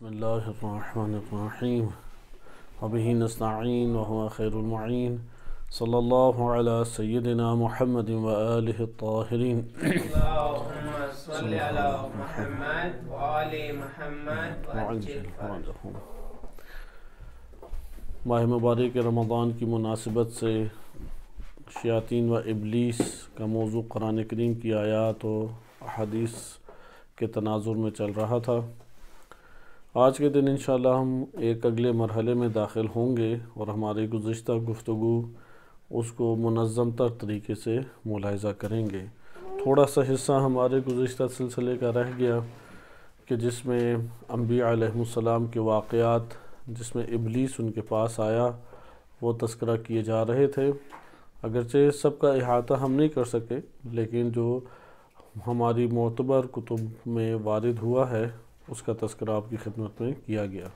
بسم اللہ الرحمن الرحیم ابھی نستعین وهو خیر المعین صلی اللہ علیہ سیدنا محمد و آلہ الطاہرین اللہم صلی علی محمد و آلہ محمد و ماہ مبارک رمضان کی مناسبت سے شیاطین و ابلیس کا موضوع قرآن کریم کی آیات و حدیث کے تناظر میں چل رہا تھا آج کے دن انشاءاللہ ہم ایک اگلے مرحلے میں داخل ہوں گے اور ہماری گزشتہ گفتگو اس کو منظم تر طریقے سے ملاحظہ کریں گے تھوڑا سا حصہ ہمارے گزشتہ سلسلے کا رہ گیا کہ جس میں انبیاء علیہ السلام کے واقعات جس میں ابلیس ان کے پاس آیا وہ تذکرہ کیے جا رہے تھے اگرچہ سب کا احاطہ ہم نہیں کر سکے لیکن جو ہماری معتبر کتب میں وارد ہوا ہے اس کا تذکرہ آپ کی خدمت میں کیا گیا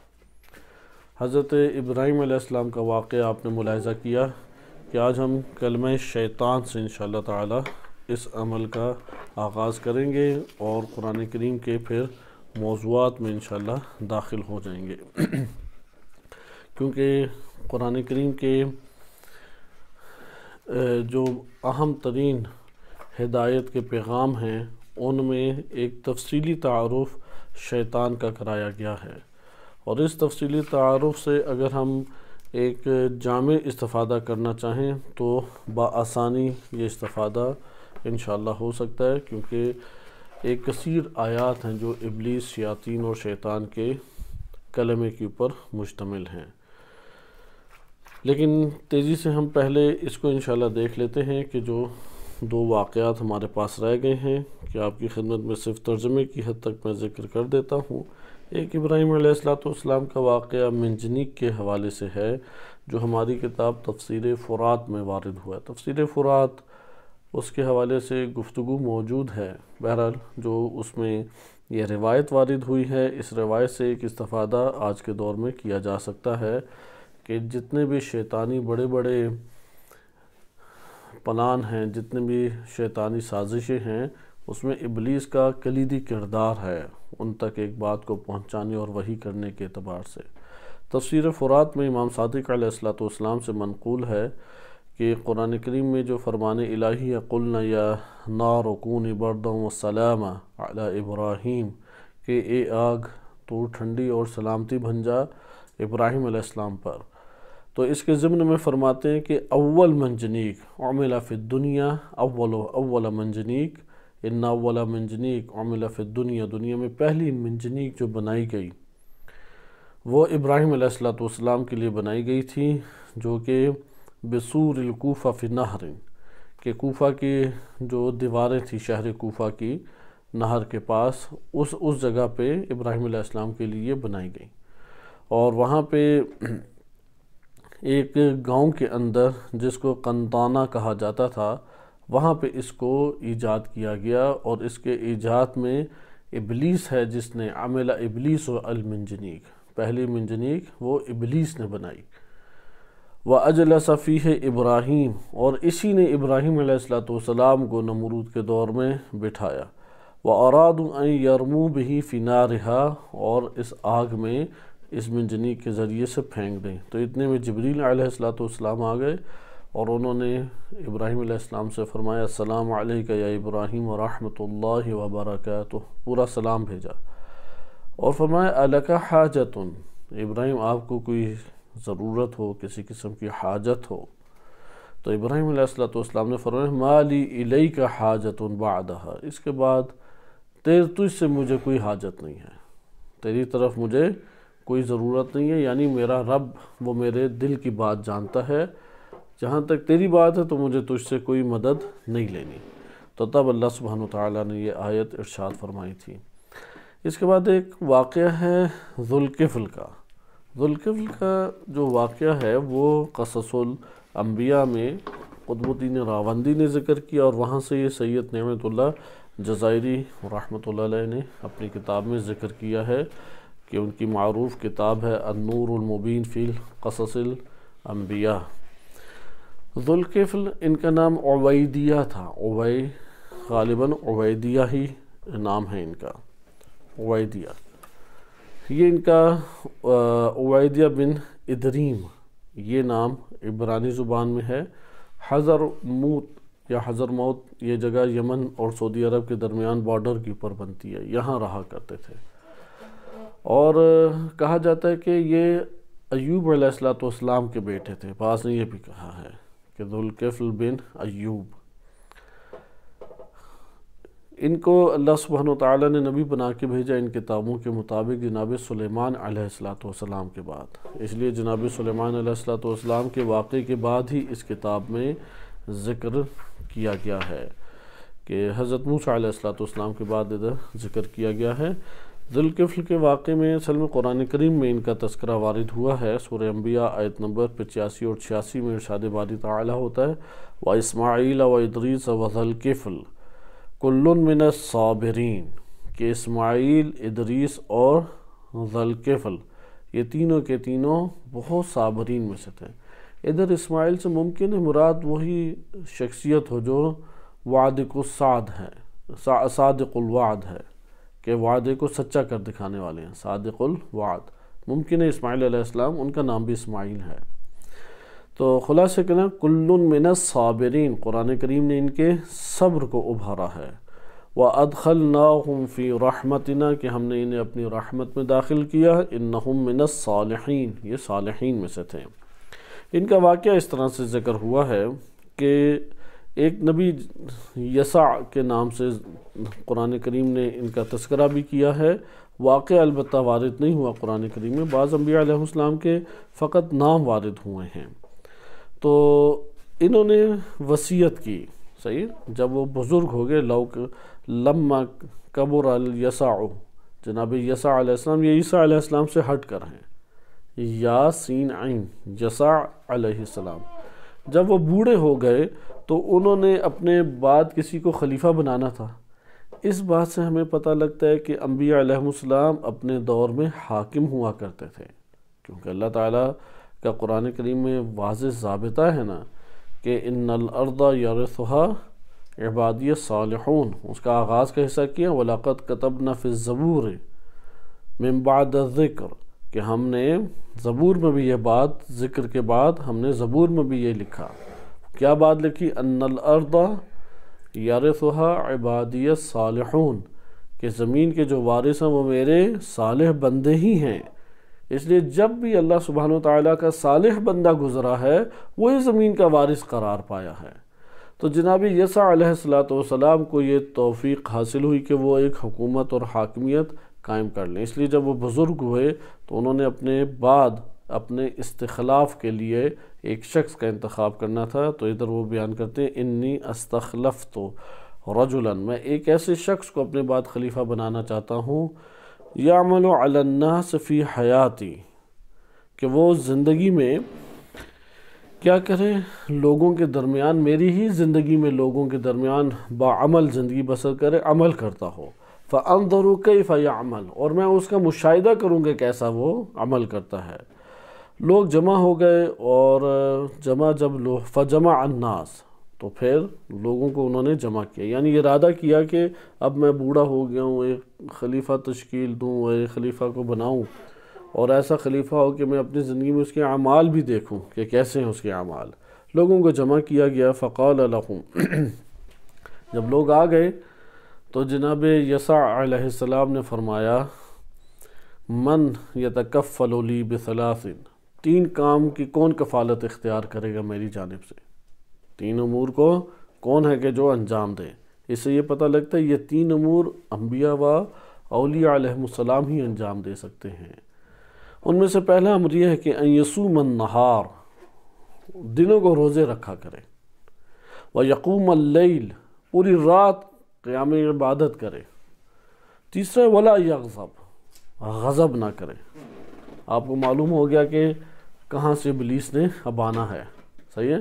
حضرت ابراہیم علیہ السلام کا واقعہ آپ نے ملاحظہ کیا کہ آج ہم کلمہ شیطان سے انشاءاللہ تعالی اس عمل کا آغاز کریں گے اور قرآن کریم کے پھر موضوعات میں انشاءاللہ داخل ہو جائیں گے کیونکہ قرآن کریم کے جو اہم ترین ہدایت کے پیغام ہیں ان میں ایک تفصیلی تعارف شیطان کا کرایا گیا ہے اور اس تفصیلی تعارف سے اگر ہم ایک جامع استفادہ کرنا چاہیں تو بآسانی یہ استفادہ انشاءاللہ ہو سکتا ہے کیونکہ ایک کثیر آیات ہیں جو ابلیس شیاطین اور شیطان کے کلمے کے اوپر مشتمل ہیں لیکن تیزی سے ہم پہلے اس کو انشاءاللہ دیکھ لیتے ہیں کہ جو دو واقعات ہمارے پاس رہ گئے ہیں کہ آپ کی خدمت میں صرف ترجمے کی حد تک میں ذکر کر دیتا ہوں ایک ابراہیم علیہ السلاۃ کا واقعہ منجنیک کے حوالے سے ہے جو ہماری کتاب تفسیر فرات میں وارد ہوا ہے تفسیر فرات اس کے حوالے سے گفتگو موجود ہے بہرحال جو اس میں یہ روایت وارد ہوئی ہے اس روایت سے ایک استفادہ آج کے دور میں کیا جا سکتا ہے کہ جتنے بھی شیطانی بڑے بڑے پلان ہیں جتنے بھی شیطانی سازشیں ہیں اس میں ابلیس کا کلیدی کردار ہے ان تک ایک بات کو پہنچانے اور وہی کرنے کے اعتبار سے تفسیر فرات میں امام صادق علیہ السلاۃ سے منقول ہے کہ قرآن کریم میں جو الہی ہے قلنا یا نار کون بردوں و سلام علی ابراہیم کہ اے آگ تو ٹھنڈی اور سلامتی بھنجا ابراہیم علیہ السلام پر تو اس کے ضمن میں فرماتے ہیں کہ اول منجنیک عملہ فی الدنیا اول اول منجنیک ان اول منجنیک فی الدنیا دنیا میں پہلی منجنیک جو بنائی گئی وہ ابراہیم علیہ السلام کے لیے بنائی گئی تھی جو کہ بصور الکوفہ نہر کہ کوفہ کی جو دیواریں تھیں شہر کوفہ کی نہر کے پاس اس اس جگہ پہ ابراہیم علیہ السلام کے لیے بنائی گئی اور وہاں پہ ایک گاؤں کے اندر جس کو قنطانہ کہا جاتا تھا وہاں پہ اس کو ایجاد کیا گیا اور اس کے ایجاد میں ابلیس ہے جس نے عملہ ابلیس و المنجنیک پہلی منجنیک وہ ابلیس نے بنائی وہ اجلا صفی ابراہیم اور اسی نے ابراہیم علیہ السلاۃ والسلام کو نمرود کے دور میں بٹھایا وہ یرمو ہی فنا رہا اور اس آگ میں اس منجنی کے ذریعے سے پھینک دیں تو اتنے میں جبریل علیہ السلام والسلام آ گئے اور انہوں نے ابراہیم علیہ السلام سے فرمایا السلام علیکہ یا ابراہیم ورحمت اللہ وبرکاتہ پورا سلام بھیجا اور فرمایا علیہ حاجت حاجتن ابراہیم آپ کو کوئی ضرورت ہو کسی قسم کی حاجت ہو تو ابراہیم علیہ السلام نے فرمایا مالی علیہ کا حاجت بعدہ اس کے بعد تیر تجھ سے مجھے کوئی حاجت نہیں ہے تیری طرف مجھے کوئی ضرورت نہیں ہے یعنی میرا رب وہ میرے دل کی بات جانتا ہے جہاں تک تیری بات ہے تو مجھے تجھ سے کوئی مدد نہیں لینی تو تب اللہ سبحانہ وتعالی نے یہ آیت ارشاد فرمائی تھی اس کے بعد ایک واقعہ ہے ذوالقفل کا ذوالقفل کا جو واقعہ ہے وہ قصص الانبیاء میں قطب الدین راوندی نے ذکر کیا اور وہاں سے یہ سید نعمت اللہ جزائری رحمۃ اللہ علیہ نے اپنی کتاب میں ذکر کیا ہے کہ ان کی معروف کتاب ہے النور المبین فی القصص الانبیاء ذلکفل ان کا نام عویدیہ تھا عوی غالباً عویدیہ ہی نام ہے ان کا عویدیہ یہ ان کا عویدیہ بن ادریم یہ نام عبرانی زبان میں ہے حضر موت یا حضر موت یہ جگہ یمن اور سعودی عرب کے درمیان بارڈر کی اوپر بنتی ہے یہاں رہا کرتے تھے اور کہا جاتا ہے کہ یہ ایوب علیہ السلاۃُ السلام کے بیٹے تھے بعض نے یہ بھی کہا ہے کہ ذوالکفل بن ایوب ان کو اللہ سبحانہ وتعالی نے نبی بنا کے بھیجا ان کتابوں کے مطابق جناب سلیمان علیہ السلاۃ والسلام کے بعد اس لیے جناب سلیمان علیہ السلاۃ والسلام کے واقعے کے بعد ہی اس کتاب میں ذکر کیا گیا ہے کہ حضرت موسیٰ علیہ السلاۃ والسلام کے بعد ادھر ذکر کیا گیا ہے ذلقفل کے واقعے میں میں قرآن کریم میں ان کا تذکرہ وارد ہوا ہے سورہ انبیاء آیت نمبر پچاسی اور چھیاسی میں ارشاد باری تعالی ہوتا ہے و اسماعیل و ادریس و غلقیفل کل الصابرین کہ اسماعیل ادریس اور ذلقیفل یہ تینوں کے تینوں بہت صابرین میں سے تھے ادھر اسماعیل سے ممکن ہے مراد وہی شخصیت ہو جو وعدق السعد ہے صادق الوعد ہے کہ وعدے کو سچا کر دکھانے والے ہیں صادق الوعد ممکن ہے اسماعیل علیہ السلام ان کا نام بھی اسماعیل ہے تو خلاصہ کہنا کل من الصابرین قرآن کریم نے ان کے صبر کو ابھارا ہے وَأَدْخَلْنَاهُمْ فِي رَحْمَتِنَا کہ ہم نے انہیں اپنی رحمت میں داخل کیا اِنَّهُمْ مِنَ الصَّالِحِينَ یہ صالحین میں سے تھے ان کا واقعہ اس طرح سے ذکر ہوا ہے کہ ایک نبی یسع کے نام سے قرآن کریم نے ان کا تذکرہ بھی کیا ہے واقع البتہ وارد نہیں ہوا قرآن کریم میں بعض انبیاء علیہ السلام کے فقط نام وارد ہوئے ہیں تو انہوں نے وسیعت کی صحیح جب وہ بزرگ ہو گئے لوک لما قبر الیسع جناب یسع علیہ السلام یہ عیسیٰ علیہ السلام سے ہٹ کر ہیں یاسین عین یسع علیہ السلام جب وہ بوڑھے ہو گئے تو انہوں نے اپنے بعد کسی کو خلیفہ بنانا تھا اس بات سے ہمیں پتہ لگتا ہے کہ انبیاء علیہ السلام اپنے دور میں حاکم ہوا کرتے تھے کیونکہ اللہ تعالیٰ کا قرآن کریم میں واضح ضابطہ ہے نا کہ ان الارض صحاء عبادی صالحون اس کا آغاز کا حصہ کیا ولاقت کتب نفِ ضبور من بعد ذکر کہ ہم نے زبور میں بھی یہ بات ذکر کے بعد ہم نے زبور میں بھی یہ لکھا کیا بات لکھی ان الارض یار عبادی عبادیت کہ زمین کے جو وارث ہیں وہ میرے صالح بندے ہی ہیں اس لیے جب بھی اللہ سبحانہ و کا صالح بندہ گزرا ہے وہی زمین کا وارث قرار پایا ہے تو جناب یسا علیہ والسلام کو یہ توفیق حاصل ہوئی کہ وہ ایک حکومت اور حاکمیت قائم کر لیں اس لیے جب وہ بزرگ ہوئے تو انہوں نے اپنے بعد اپنے استخلاف کے لیے ایک شخص کا انتخاب کرنا تھا تو ادھر وہ بیان کرتے ہیں انی استخلف تو رج میں ایک ایسے شخص کو اپنے بعد خلیفہ بنانا چاہتا ہوں یعمل علی الناس فی حیاتی کہ وہ زندگی میں کیا کریں لوگوں کے درمیان میری ہی زندگی میں لوگوں کے درمیان با عمل زندگی بسر کرے عمل کرتا ہو فعم كَيْفَ يَعْمَلُ اور میں اس کا مشاہدہ کروں گے کیسا وہ عمل کرتا ہے لوگ جمع ہو گئے اور جمع جب لوہ فجمع الناس تو پھر لوگوں کو انہوں نے جمع کیا یعنی یہ ارادہ کیا کہ اب میں بوڑھا ہو گیا ہوں ایک خلیفہ تشکیل دوں اور خلیفہ کو بناؤں اور ایسا خلیفہ ہو کہ میں اپنی زندگی میں اس کے اعمال بھی دیکھوں کہ کیسے ہیں اس کے اعمال لوگوں کو جمع کیا گیا فقال لہم جب لوگ آ گئے تو جناب یسع علیہ السلام نے فرمایا من یتکفل لی بثلاثن تین کام کی کون کفالت اختیار کرے گا میری جانب سے تین امور کو کون ہے کہ جو انجام دے اس سے یہ پتہ لگتا ہے یہ تین امور انبیاء و اولیاء علیہ السلام ہی انجام دے سکتے ہیں ان میں سے پہلا امر یہ ہے کہ یسوم النہار نہار دنوں کو روزے رکھا کرے و یقوم اللیل پوری رات قیام عبادت کرے تیسرے ولا یغضب غضب نہ کرے آپ کو معلوم ہو گیا کہ کہاں سے ابلیس نے اب آنا ہے صحیح ہے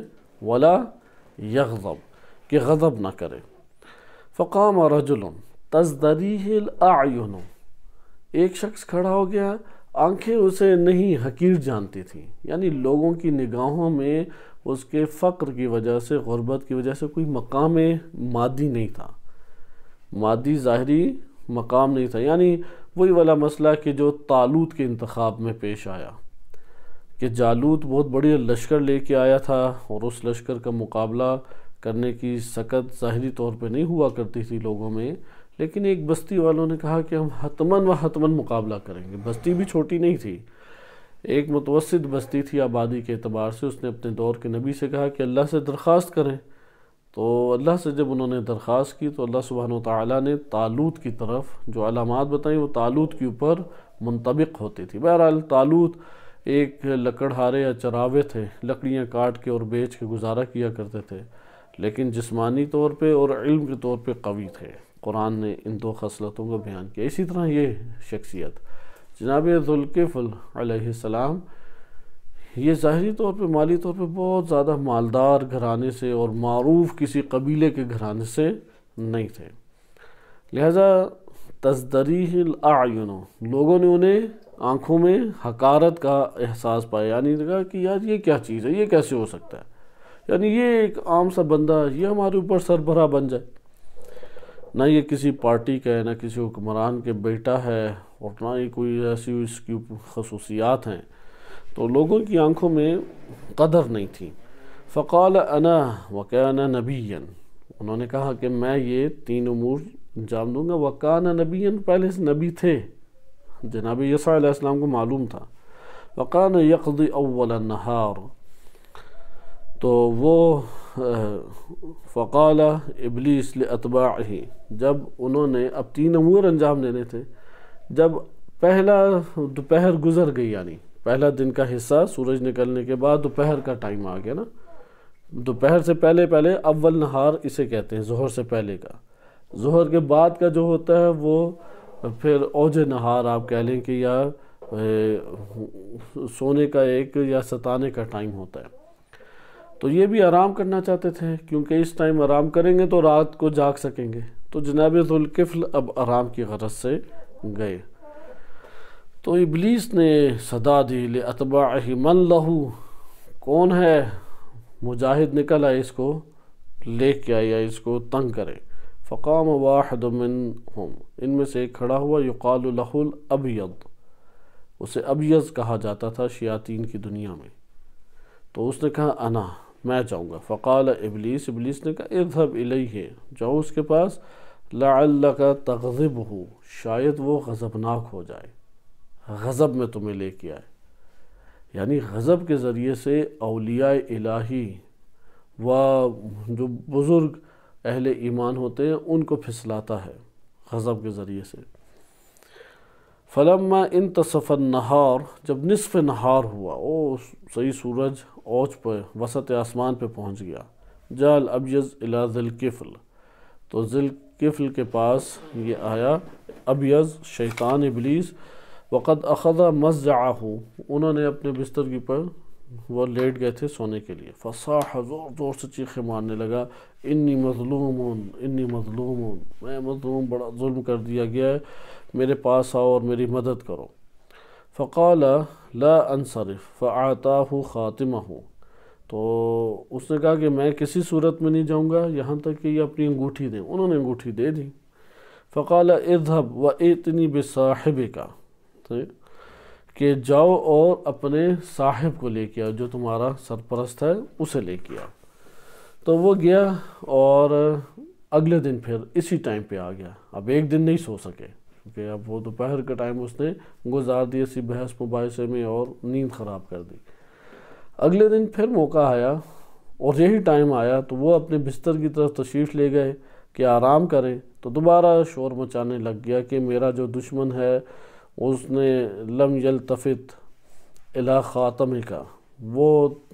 ولا یغضب کہ غضب نہ کرے فقام رجل تزدریح الاعین ایک شخص کھڑا ہو گیا آنکھیں اسے نہیں حقیر جانتی تھیں یعنی لوگوں کی نگاہوں میں اس کے فقر کی وجہ سے غربت کی وجہ سے کوئی مقام مادی نہیں تھا مادی ظاہری مقام نہیں تھا یعنی وہی والا مسئلہ کہ جو تالوت کے انتخاب میں پیش آیا کہ جالوت بہت بڑی لشکر لے کے آیا تھا اور اس لشکر کا مقابلہ کرنے کی سکت ظاہری طور پہ نہیں ہوا کرتی تھی لوگوں میں لیکن ایک بستی والوں نے کہا کہ ہم حتمن و حتمن مقابلہ کریں گے بستی بھی چھوٹی نہیں تھی ایک متوسط بستی تھی آبادی کے اعتبار سے اس نے اپنے دور کے نبی سے کہا کہ اللہ سے درخواست کریں تو اللہ سے جب انہوں نے درخواست کی تو اللہ سبحانہ و تعالیٰ نے تالوت کی طرف جو علامات بتائیں وہ تالوت کے اوپر منطبق ہوتی تھی بہرحال تالوت ایک لکڑہارے یا چراوے تھے لکڑیاں کاٹ کے اور بیچ کے گزارا کیا کرتے تھے لیکن جسمانی طور پہ اور علم کے طور پہ قوی تھے قرآن نے ان دو خصلتوں کا بیان کیا اسی طرح یہ شخصیت جناب روکفل علیہ السلام یہ ظاہری طور پہ مالی طور پہ بہت زیادہ مالدار گھرانے سے اور معروف کسی قبیلے کے گھرانے سے نہیں تھے لہذا تزدری الاعینوں لوگوں نے انہیں آنکھوں میں حکارت کا احساس پایا یعنی لگا کہ یار یہ کیا چیز ہے یہ کیسے ہو سکتا ہے یعنی یہ ایک عام سا بندہ یہ ہمارے اوپر سربراہ بن جائے نہ یہ کسی پارٹی کا ہے نہ کسی حکمران کے بیٹا ہے اور نہ ہی کوئی ایسی اس کی خصوصیات ہیں تو لوگوں کی آنکھوں میں قدر نہیں تھی فقال انا وکیان نبی انہوں نے کہا کہ میں یہ تین امور جام دوں گا وکاء نبی پہلے سے نبی تھے جناب یسیٰ علیہ السلام کو معلوم تھا وقان یقضی اول نہار تو وہ فقال ابلیس ابلی ہی جب انہوں نے اب تین امور انجام دینے تھے جب پہلا دوپہر گزر گئی یعنی پہلا دن کا حصہ سورج نکلنے کے بعد دوپہر کا ٹائم آ گیا نا دوپہر سے پہلے پہلے اول نہار اسے کہتے ہیں ظہر سے پہلے کا ظہر کے بعد کا جو ہوتا ہے وہ پھر اوج نہار آپ کہہ لیں کہ یا سونے کا ایک یا ستانے کا ٹائم ہوتا ہے تو یہ بھی آرام کرنا چاہتے تھے کیونکہ اس ٹائم آرام کریں گے تو رات کو جاگ سکیں گے تو جناب ضو اب آرام کی غرض سے گئے تو ابلیس نے صدا دی اطباح من لہو کون ہے مجاہد نکل آئے اس کو لے کے آئے اس کو تنگ کرے فقام واحد ہوں ان میں سے ایک کھڑا ہوا یقال لہ الابیض اسے ابیض کہا جاتا تھا شیاطین کی دنیا میں تو اس نے کہا انا میں جاؤں گا فقال ابلیس ابلیس نے کہا اذهب الیہ جاؤ اس کے پاس لعلک تغضبہ شاید وہ غضبناک ہو جائے غضب میں تمہیں لے کے آئے یعنی غضب کے ذریعے سے اولیاء الہی و جو بزرگ اہل ایمان ہوتے ہیں ان کو پھسلاتا ہے غضب کے ذریعے سے فلما انتصف نہار جب نصف نہار ہوا او صحیح سورج اوج پہ وسط آسمان پہ پہنچ گیا جال ابیز الا ذلقفل تو ذیل کے پاس یہ آیا ابیز شیطان ابلیس وقد اخذ مزعہ انہوں نے اپنے بستر کی پر وہ لیٹ گئے تھے سونے کے لیے فصاح زور زور سے چیخے مارنے لگا انی مظلوم انی مظلوم میں مظلوم بڑا ظلم کر دیا گیا ہے میرے پاس آؤ اور میری مدد کرو فقال لا انصرف فعطا خاتمہ ہوں تو اس نے کہا کہ میں کسی صورت میں نہیں جاؤں گا یہاں تک کہ یہ اپنی انگوٹھی دیں انہوں نے انگوٹھی دے دی فقال اذهب و اتنی بے صاحب کا کہ جاؤ اور اپنے صاحب کو لے کے آؤ جو تمہارا سرپرست ہے اسے لے کے آؤ تو وہ گیا اور اگلے دن پھر اسی ٹائم پہ آ گیا اب ایک دن نہیں سو سکے کیونکہ اب وہ دوپہر کا ٹائم اس نے گزار دی اسی بحث مباحثے میں اور نیند خراب کر دی اگلے دن پھر موقع آیا اور یہی ٹائم آیا تو وہ اپنے بستر کی طرف تشریف لے گئے کہ آرام کریں تو دوبارہ شور مچانے لگ گیا کہ میرا جو دشمن ہے اس نے لم یلتفت الہ خاتم کا وہ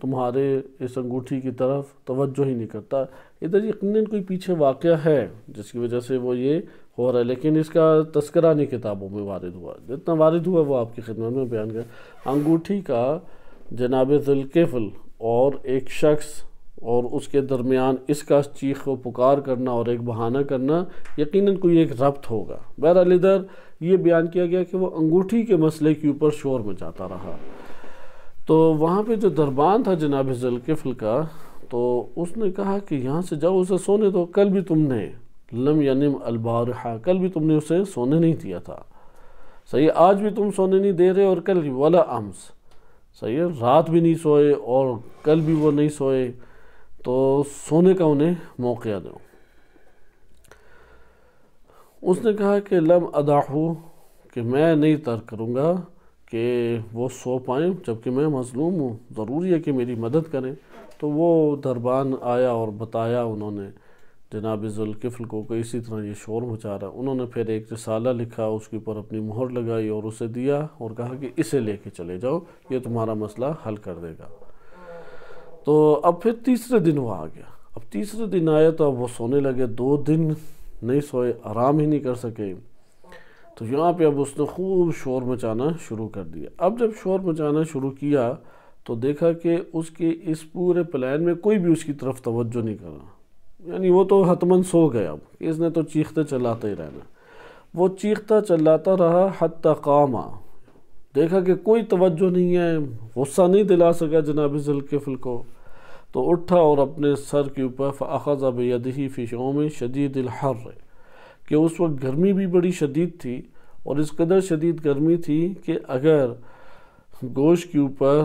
تمہارے اس انگوٹھی کی طرف توجہ ہی نہیں کرتا ادھر یقیناً کوئی پیچھے واقعہ ہے جس کی وجہ سے وہ یہ ہو رہا ہے لیکن اس کا تذکرہ نہیں کتابوں میں وارد ہوا جتنا وارد ہوا وہ آپ کی خدمت میں بیان گیا انگوٹھی کا جناب ذلقیفل اور ایک شخص اور اس کے درمیان اس کا چیخ کو پکار کرنا اور ایک بہانہ کرنا یقیناً کوئی ایک ربط ہوگا بہرحال ادھر یہ بیان کیا گیا کہ وہ انگوٹھی کے مسئلے کے اوپر شور مچاتا رہا تو وہاں پہ جو دربان تھا جناب ذلقفل کا تو اس نے کہا کہ یہاں سے جاؤ اسے سونے تو کل بھی تم نے لم یا البارحا کل بھی تم نے اسے سونے نہیں دیا تھا صحیح آج بھی تم سونے نہیں دے رہے اور کل بھی ولا امس صحیح ہے رات بھی نہیں سوئے اور کل بھی وہ نہیں سوئے تو سونے کا انہیں موقع دو اس نے کہا کہ لم اداخ کہ میں نہیں تر کروں گا کہ وہ سو پائیں جبکہ میں مظلوم ہوں ضروری ہے کہ میری مدد کریں تو وہ دربان آیا اور بتایا انہوں نے جناب ضلق کو کہ اسی طرح یہ شور مچا رہا انہوں نے پھر ایک رسالہ لکھا اس کے اوپر اپنی مہر لگائی اور اسے دیا اور کہا کہ اسے لے کے چلے جاؤ یہ تمہارا مسئلہ حل کر دے گا تو اب پھر تیسرے دن وہ آ گیا اب تیسرے دن آیا تو اب وہ سونے لگے دو دن نہیں سوئے آرام ہی نہیں کر سکے تو یہاں پہ اب اس نے خوب شور مچانا شروع کر دیا اب جب شور مچانا شروع کیا تو دیکھا کہ اس کے اس پورے پلان میں کوئی بھی اس کی طرف توجہ نہیں کرا یعنی وہ تو حتمن سو گئے اب اس نے تو چیختے چلاتا ہی رہنا وہ چیختا چلاتا رہا حتی قاما دیکھا کہ کوئی توجہ نہیں ہے غصہ نہیں دلا سکا جناب زلکے کو تو اٹھا اور اپنے سر کے اوپر فاخذہ بِيَدِهِ فِي فشوں شدید الحر کہ اس وقت گرمی بھی بڑی شدید تھی اور اس قدر شدید گرمی تھی کہ اگر گوشت کے اوپر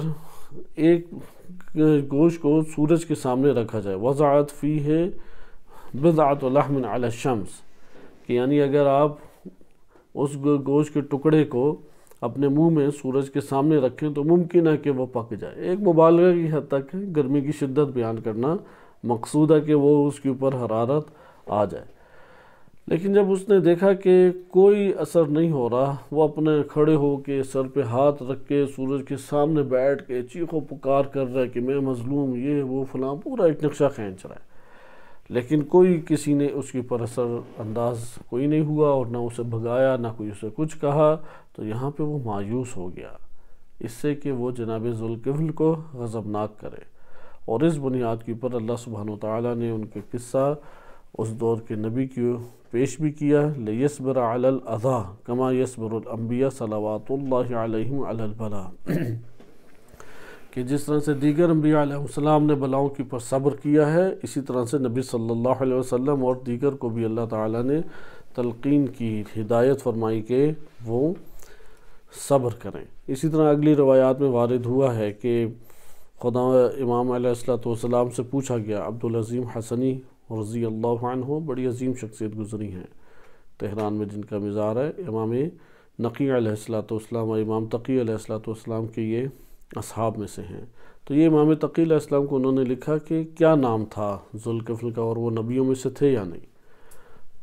ایک گوشت کو سورج کے سامنے رکھا جائے وضاحت فی ہے بضاعت علی الشمس کہ یعنی اگر آپ اس گوشت کے ٹکڑے کو اپنے منہ میں سورج کے سامنے رکھیں تو ممکن ہے کہ وہ پک جائے ایک مبالغہ کی حد تک گرمی کی شدت بیان کرنا مقصود ہے کہ وہ اس کے اوپر حرارت آ جائے لیکن جب اس نے دیکھا کہ کوئی اثر نہیں ہو رہا وہ اپنے کھڑے ہو کے سر پہ ہاتھ رکھ کے سورج کے سامنے بیٹھ کے و پکار کر رہا ہے کہ میں مظلوم یہ وہ فلاں پورا ایک نقشہ کھینچ رہا ہے لیکن کوئی کسی نے اس کی پر اثر انداز کوئی نہیں ہوا اور نہ اسے بھگایا نہ کوئی اسے کچھ کہا تو یہاں پہ وہ مایوس ہو گیا اس سے کہ وہ جناب ذوالقفل کو غضبناک کرے اور اس بنیاد کے اوپر اللہ سبحانہ وتعالی نے ان کے قصہ اس دور کے نبی کی پیش بھی کیا لیسبر علی الاذا کما یسبر الانبیاء صلوات اللہ علیہم علی البلا کہ جس طرح سے دیگر انبیاء علیہ السلام نے بلاؤں کی پر صبر کیا ہے اسی طرح سے نبی صلی اللہ علیہ وسلم اور دیگر کو بھی اللہ تعالیٰ نے تلقین کی ہدایت فرمائی کہ وہ صبر کریں اسی طرح اگلی روایات میں وارد ہوا ہے کہ خدا امام علیہ السلام والسلام سے پوچھا گیا عبدالعظیم حسنی رضی اللہ عنہ بڑی عظیم شخصیت گزری ہیں تہران میں جن کا مزار ہے امام نقی علیہ السلات و السلام اور امام تقی علیہ السلاۃ والسلام کے یہ اصحاب میں سے ہیں تو یہ امام تقی علیہ السلام کو انہوں نے لکھا کہ کیا نام تھا ذوالکفل کا اور وہ نبیوں میں سے تھے یا نہیں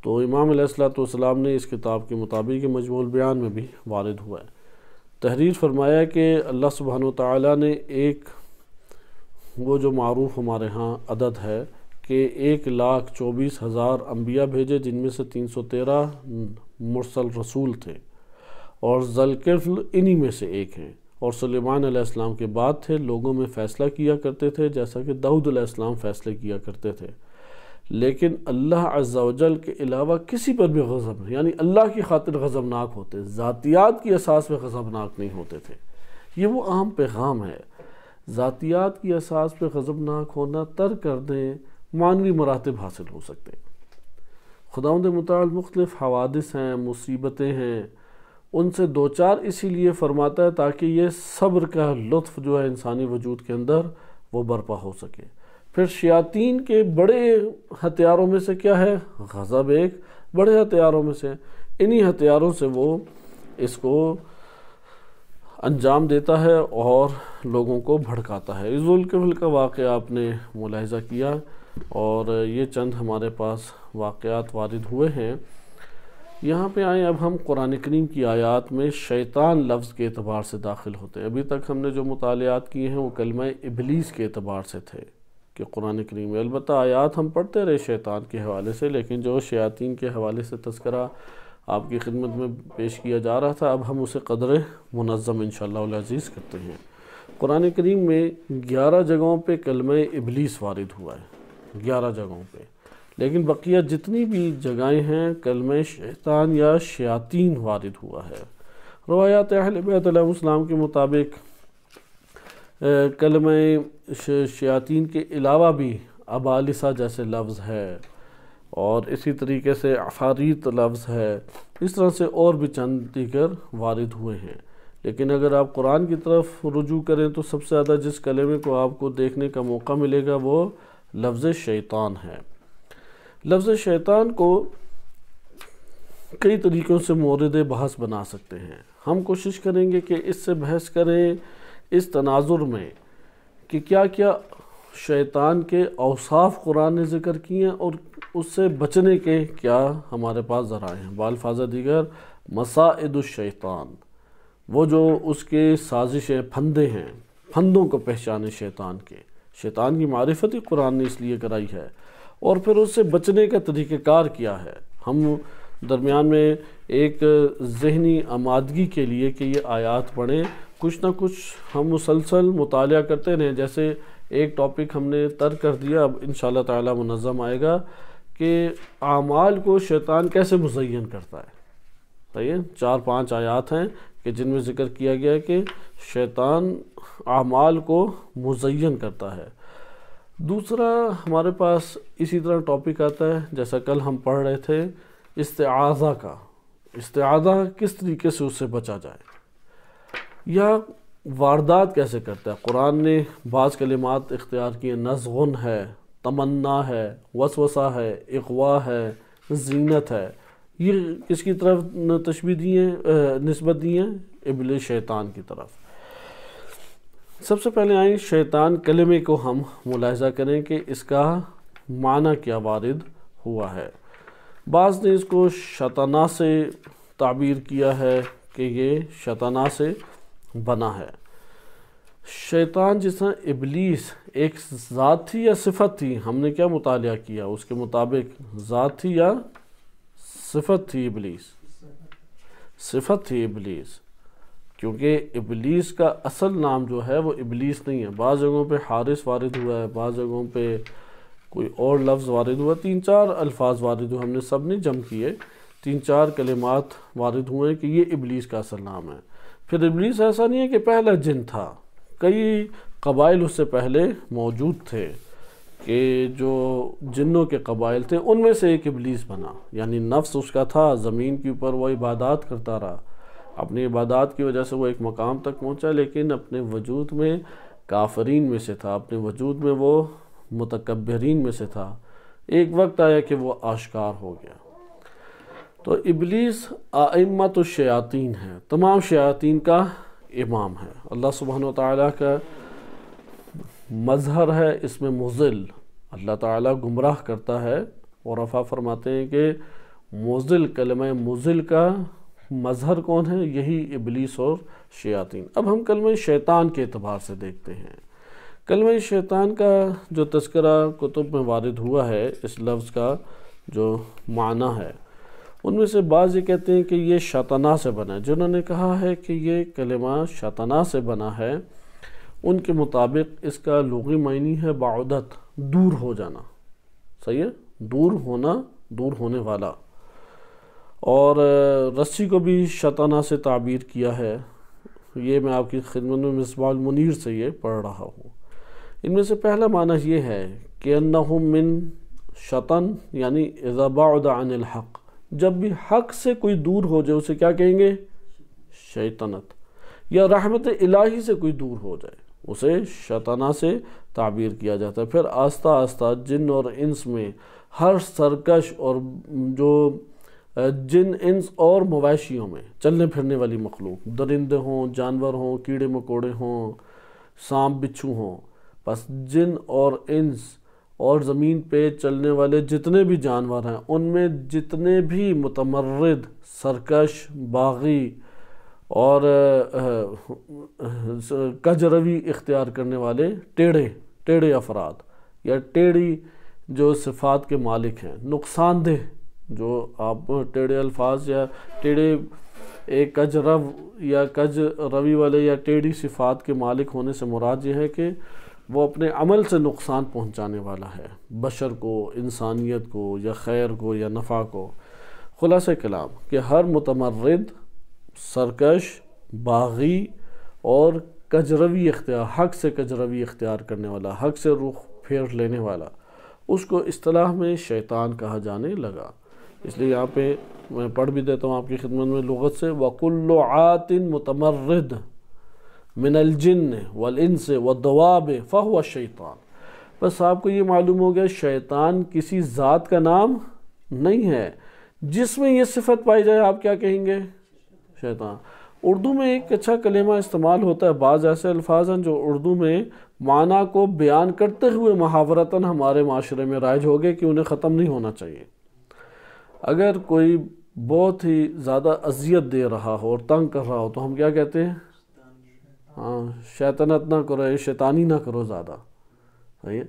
تو امام علیہ السلاۃ والسلام نے اس کتاب کے مطابق مجموع البیان بیان میں بھی وارد ہوا ہے تحریر فرمایا کہ اللہ سبحانہ و تعلیٰ نے ایک وہ جو معروف ہمارے ہاں عدد ہے کہ ایک لاکھ چوبیس ہزار انبیاء بھیجے جن میں سے تین سو تیرہ مرسل رسول تھے اور ذلقفل انہی میں سے ایک ہیں اور سلیمان علیہ السلام کے بعد تھے لوگوں میں فیصلہ کیا کرتے تھے جیسا کہ دعود علیہ السلام فیصلے کیا کرتے تھے لیکن اللہ عز و جل کے علاوہ کسی پر بھی غزب یعنی اللہ کی خاطر غزبناک ہوتے ذاتیات کی اساس پہ غزبناک نہیں ہوتے تھے یہ وہ اہم پیغام ہے ذاتیات کی اساس پہ غزبناک ہونا تر کر دیں معنوی مراتب حاصل ہو سکتے ہیں خداوند متعال مختلف حوادث ہیں مصیبتیں ہیں ان سے دو چار اسی لیے فرماتا ہے تاکہ یہ صبر کا لطف جو ہے انسانی وجود کے اندر وہ برپا ہو سکے پھر شیاطین کے بڑے ہتھیاروں میں سے کیا ہے غضب ایک بڑے ہتھیاروں میں سے انہی ہتھیاروں سے وہ اس کو انجام دیتا ہے اور لوگوں کو بھڑکاتا ہے اس ذلقل کا واقعہ آپ نے ملاحظہ کیا اور یہ چند ہمارے پاس واقعات وارد ہوئے ہیں یہاں پہ آئیں اب ہم قرآن کریم کی آیات میں شیطان لفظ کے اعتبار سے داخل ہوتے ہیں ابھی تک ہم نے جو مطالعات کیے ہیں وہ کلمہ ابلیس کے اعتبار سے تھے کہ قرآن کریم میں البتہ آیات ہم پڑھتے رہے شیطان کے حوالے سے لیکن جو شیاطین کے حوالے سے تذکرہ آپ کی خدمت میں پیش کیا جا رہا تھا اب ہم اسے قدر منظم انشاءاللہ اللہ علیہ عزیز کرتے ہیں قرآن کریم میں گیارہ جگہوں پہ کلمہ ابلیس وارد ہوا ہے گیارہ جگہوں پہ لیکن بقیہ جتنی بھی جگہیں ہیں کلمہ شیطان یا شیاطین وارد ہوا ہے روایات اہل بیت علیہ السلام کے مطابق کلمہ شیاطین کے علاوہ بھی ابالسہ جیسے لفظ ہے اور اسی طریقے سے عفاریت لفظ ہے اس طرح سے اور بھی چند دیگر وارد ہوئے ہیں لیکن اگر آپ قرآن کی طرف رجوع کریں تو سب سے زیادہ جس کلمے کو آپ کو دیکھنے کا موقع ملے گا وہ لفظ شیطان ہے لفظ شیطان کو کئی طریقوں سے مورد بحث بنا سکتے ہیں ہم کوشش کریں گے کہ اس سے بحث کریں اس تناظر میں کہ کیا کیا شیطان کے اوصاف قرآن نے ذکر کیے ہیں اور اس سے بچنے کے کیا ہمارے پاس ذرائع ہیں بال دیگر مساعد الشیطان وہ جو اس کے سازش پھندے ہیں پھندوں کو پہچانے شیطان کے شیطان کی معرفت ہی قرآن نے اس لیے کرائی ہے اور پھر اس سے بچنے کا طریقہ کار کیا ہے ہم درمیان میں ایک ذہنی آمادگی کے لیے کہ یہ آیات پڑھیں کچھ نہ کچھ ہم مسلسل مطالعہ کرتے رہیں جیسے ایک ٹاپک ہم نے تر کر دیا اب انشاءاللہ تعالی منظم آئے گا کہ اعمال کو شیطان کیسے مزین کرتا ہے صحیح چار پانچ آیات ہیں کہ جن میں ذکر کیا گیا ہے کہ شیطان اعمال کو مزین کرتا ہے دوسرا ہمارے پاس اسی طرح ٹاپک آتا ہے جیسا کل ہم پڑھ رہے تھے استعاذہ کا استعاذہ کس طریقے سے اس سے بچا جائے یا واردات کیسے کرتا ہے قرآن نے بعض کلمات اختیار کیے نزغن ہے تمنا ہے وسوسہ ہے اقوا ہے زینت ہے یہ کس کی طرف تشبیح دی ہیں نسبت دی ہیں ابل شیطان کی طرف سب سے پہلے آئیں شیطان کلمے کو ہم ملاحظہ کریں کہ اس کا معنی کیا وارد ہوا ہے بعض نے اس کو شطانہ سے تعبیر کیا ہے کہ یہ شطانہ سے بنا ہے شیطان جس طرح ابلیس ایک ذات تھی یا صفت تھی ہم نے کیا مطالعہ کیا اس کے مطابق ذات تھی یا صفت تھی ابلیس صفت تھی ابلیس کیونکہ ابلیس کا اصل نام جو ہے وہ ابلیس نہیں ہے بعض جگہوں پہ حارث وارد ہوا ہے بعض جگہوں پہ کوئی اور لفظ وارد ہوا تین چار الفاظ وارد ہوئے ہم نے سب نے جم کیے تین چار کلمات وارد ہوئے کہ یہ ابلیس کا اصل نام ہے پھر ابلیس ایسا نہیں ہے کہ پہلا جن تھا کئی قبائل اس سے پہلے موجود تھے کہ جو جنوں کے قبائل تھے ان میں سے ایک ابلیس بنا یعنی نفس اس کا تھا زمین کے اوپر وہ عبادات کرتا رہا اپنی عبادات کی وجہ سے وہ ایک مقام تک پہنچا لیکن اپنے وجود میں کافرین میں سے تھا اپنے وجود میں وہ متکبرین میں سے تھا ایک وقت آیا کہ وہ آشکار ہو گیا تو ابلیس آئمت الشیاطین ہے تمام شیاطین کا امام ہے اللہ سبحانہ و تعالیٰ کا مظہر ہے اس میں مزل اللہ تعالیٰ گمراہ کرتا ہے اور رفا فرماتے ہیں کہ مزل کلمہ مزل کا مظہر کون ہے یہی ابلیس اور شیاطین اب ہم کلمہ شیطان کے اعتبار سے دیکھتے ہیں کلمہ شیطان کا جو تذکرہ کتب میں وارد ہوا ہے اس لفظ کا جو معنی ہے ان میں سے بعض یہ کہتے ہیں کہ یہ شطانہ سے بنا ہے جنہوں نے کہا ہے کہ یہ کلمہ شطانہ سے بنا ہے ان کے مطابق اس کا لغی معنی ہے بعدت دور ہو جانا صحیح ہے دور ہونا دور ہونے والا اور رسی کو بھی شطانہ سے تعبیر کیا ہے یہ میں آپ کی خدمت میں مصباح المنیر سے یہ پڑھ رہا ہوں ان میں سے پہلا معنی یہ ہے کہ من شطن یعنی اذا بعد عن الحق جب بھی حق سے کوئی دور ہو جائے اسے کیا کہیں گے شیطنت یا رحمت الہی سے کوئی دور ہو جائے اسے شطنا سے تعبیر کیا جاتا ہے پھر آہستہ آہستہ جن اور انس میں ہر سرکش اور جو جن انس اور مویشیوں میں چلنے پھرنے والی مخلوق درندے ہوں جانور ہوں کیڑے مکوڑے ہوں سانپ بچھو ہوں بس جن اور انس اور زمین پہ چلنے والے جتنے بھی جانور ہیں ان میں جتنے بھی متمرد سرکش باغی اور کجروی اختیار کرنے والے ٹیڑے ٹیڑے افراد یا ٹیڑی جو صفات کے مالک ہیں نقصان دہ جو آپ ٹیڑے الفاظ یا ٹیڑے ایک کج رو یا کج روی والے یا ٹیڑھی صفات کے مالک ہونے سے مراد یہ ہے کہ وہ اپنے عمل سے نقصان پہنچانے والا ہے بشر کو انسانیت کو یا خیر کو یا نفع کو خلاصہ کلام کہ ہر متمرد سرکش باغی اور کجروی اختیار حق سے کجروی اختیار کرنے والا حق سے روح پھیر لینے والا اس کو اصطلاح میں شیطان کہا جانے لگا اس لیے یہاں پہ میں پڑھ بھی دیتا ہوں آپ کی خدمت میں لغت سے وَكُلُّ عَاتٍ متمرد من الجن وَالْإِنسِ وَالْدَوَابِ فَهُوَ دوا بس آپ کو یہ معلوم ہو گیا شیطان کسی ذات کا نام نہیں ہے جس میں یہ صفت پائی جائے آپ کیا کہیں گے شیطان اردو میں ایک اچھا کلمہ استعمال ہوتا ہے بعض ایسے الفاظ ہیں جو اردو میں معنی کو بیان کرتے ہوئے محاورتاً ہمارے معاشرے میں رائج ہو گئے کہ انہیں ختم نہیں ہونا چاہیے اگر کوئی بہت ہی زیادہ اذیت دے رہا ہو اور تنگ کر رہا ہو تو ہم کیا کہتے ہیں ہاں شیطنت نہ کرو یا یعنی شیطانی نہ کرو زیادہ ہے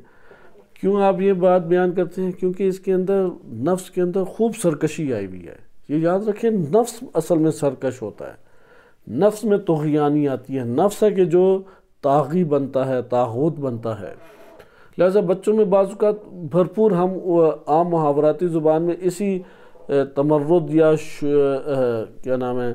کیوں آپ یہ بات بیان کرتے ہیں کیونکہ اس کے اندر نفس کے اندر خوب سرکشی آئی ہوئی ہے یہ یاد رکھیں نفس اصل میں سرکش ہوتا ہے نفس میں توغیانی آتی ہے نفس ہے کہ جو تاغی بنتا ہے تاغوت بنتا ہے لہذا بچوں میں بعض اوقات بھرپور ہم عام محاوراتی زبان میں اسی تمرد یا کیا نام ہے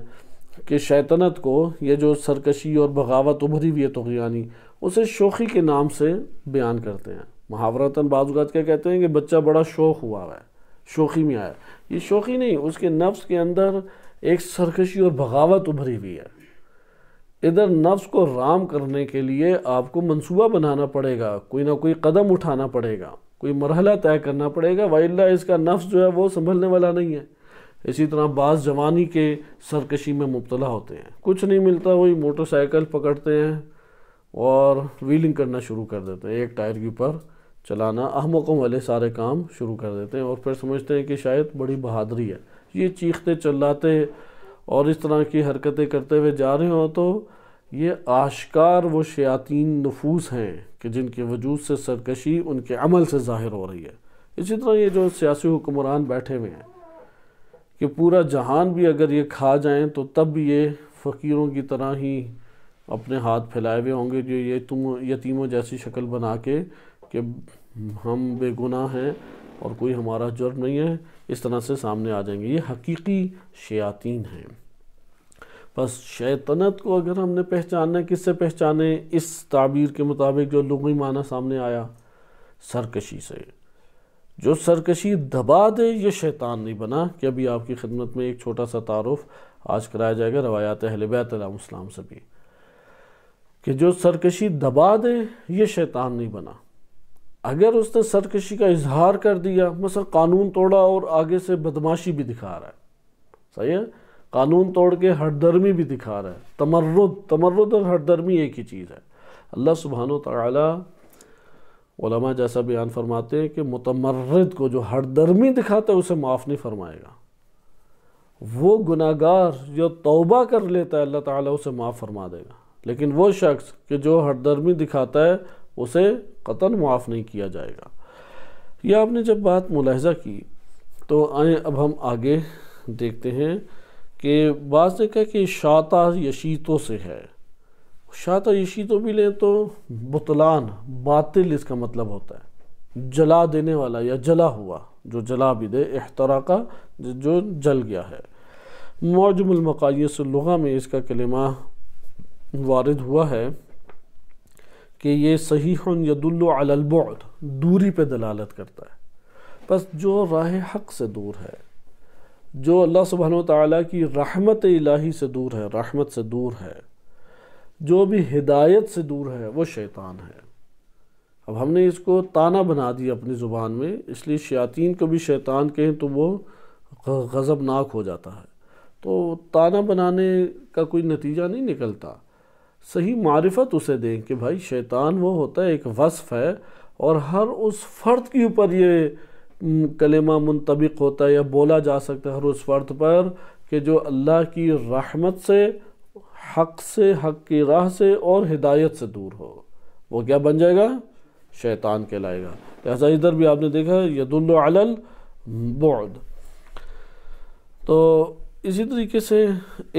کہ شیطنت کو یہ جو سرکشی اور بغاوت ابھری ہوئی ہے تغیانی یعنی اسے شوخی کے نام سے بیان کرتے ہیں محاورتاً بعض اوقات کیا کہتے ہیں کہ بچہ بڑا شوق ہوا ہے شوخی میں آیا یہ شوخی نہیں اس کے نفس کے اندر ایک سرکشی اور بغاوت ابھری ہوئی ہے ادھر نفس کو رام کرنے کے لیے آپ کو منصوبہ بنانا پڑے گا کوئی نہ کوئی قدم اٹھانا پڑے گا کوئی مرحلہ طے کرنا پڑے گا وائلہ اس کا نفس جو ہے وہ سنبھلنے والا نہیں ہے اسی طرح بعض جوانی کے سرکشی میں مبتلا ہوتے ہیں کچھ نہیں ملتا وہی موٹر سائیکل پکڑتے ہیں اور ویلنگ کرنا شروع کر دیتے ہیں ایک ٹائر کے اوپر چلانا اہم والے سارے کام شروع کر دیتے ہیں اور پھر سمجھتے ہیں کہ شاید بڑی بہادری ہے یہ چیختے چلاتے اور اس طرح کی حرکتیں کرتے ہوئے جا رہے ہوں تو یہ آشکار وہ شیاطین نفوس ہیں کہ جن کے وجود سے سرکشی ان کے عمل سے ظاہر ہو رہی ہے اسی طرح یہ جو سیاسی حکمران بیٹھے ہوئے ہیں کہ پورا جہان بھی اگر یہ کھا جائیں تو تب بھی یہ فقیروں کی طرح ہی اپنے ہاتھ پھیلائے ہوئے ہوں گے جو یہ تم یتیموں جیسی شکل بنا کے کہ ہم بے گناہ ہیں اور کوئی ہمارا جرم نہیں ہے اس طرح سے سامنے آ جائیں گے یہ حقیقی شیاطین ہیں بس شیطنت کو اگر ہم نے پہچانا کس سے پہچانے اس تعبیر کے مطابق جو لغوی معنی سامنے آیا سرکشی سے جو سرکشی دبا دے یہ شیطان نہیں بنا کہ ابھی آپ کی خدمت میں ایک چھوٹا سا تعارف آج کرایا جائے گا روایات اہل بیت علیہ السلام سے بھی کہ جو سرکشی دبا دے یہ شیطان نہیں بنا اگر اس نے سرکشی کا اظہار کر دیا مثلا قانون توڑا اور آگے سے بدماشی بھی دکھا رہا ہے صحیح ہے قانون توڑ کے ہردرمی بھی دکھا رہا ہے تمرد تمرد اور ہردرمی ایک ہی چیز ہے اللہ سبحانہ و علماء جیسا بیان فرماتے ہیں کہ متمرد کو جو ہردرمی دکھاتا ہے اسے معاف نہیں فرمائے گا وہ گناہ گار توبہ کر لیتا ہے اللہ تعالیٰ اسے معاف فرما دے گا لیکن وہ شخص کہ جو ہردرمی دکھاتا ہے اسے قطن معاف نہیں کیا جائے گا یہ آپ نے جب بات ملاحظہ کی تو آئیں اب ہم آگے دیکھتے ہیں کہ بعض نے کہا کہ شاطہ یشیتو سے ہے شاطہ یشیتوں بھی لیں تو بطلان باطل اس کا مطلب ہوتا ہے جلا دینے والا یا جلا ہوا جو جلا بھی دے احترا کا جو جل گیا ہے معجم المقایس اللغہ میں اس کا کلمہ وارد ہوا ہے کہ یہ صحیح علی البعد دوری پہ دلالت کرتا ہے بس جو راہ حق سے دور ہے جو اللہ سبحانہ و تعالیٰ کی رحمت الہی سے دور ہے رحمت سے دور ہے جو بھی ہدایت سے دور ہے وہ شیطان ہے اب ہم نے اس کو تانہ بنا دیا اپنی زبان میں اس لیے شیاطین کو بھی شیطان کہیں تو وہ غضبناک ہو جاتا ہے تو تانہ بنانے کا کوئی نتیجہ نہیں نکلتا صحیح معرفت اسے دیں کہ بھائی شیطان وہ ہوتا ہے ایک وصف ہے اور ہر اس فرد کے اوپر یہ کلمہ منطبق ہوتا ہے یا بولا جا سکتا ہے ہر اس فرد پر کہ جو اللہ کی رحمت سے حق سے حق کی راہ سے اور ہدایت سے دور ہو وہ کیا بن جائے گا شیطان کہلائے گا لہٰذا ادھر بھی آپ نے دیکھا ید علی البعد تو اسی طریقے سے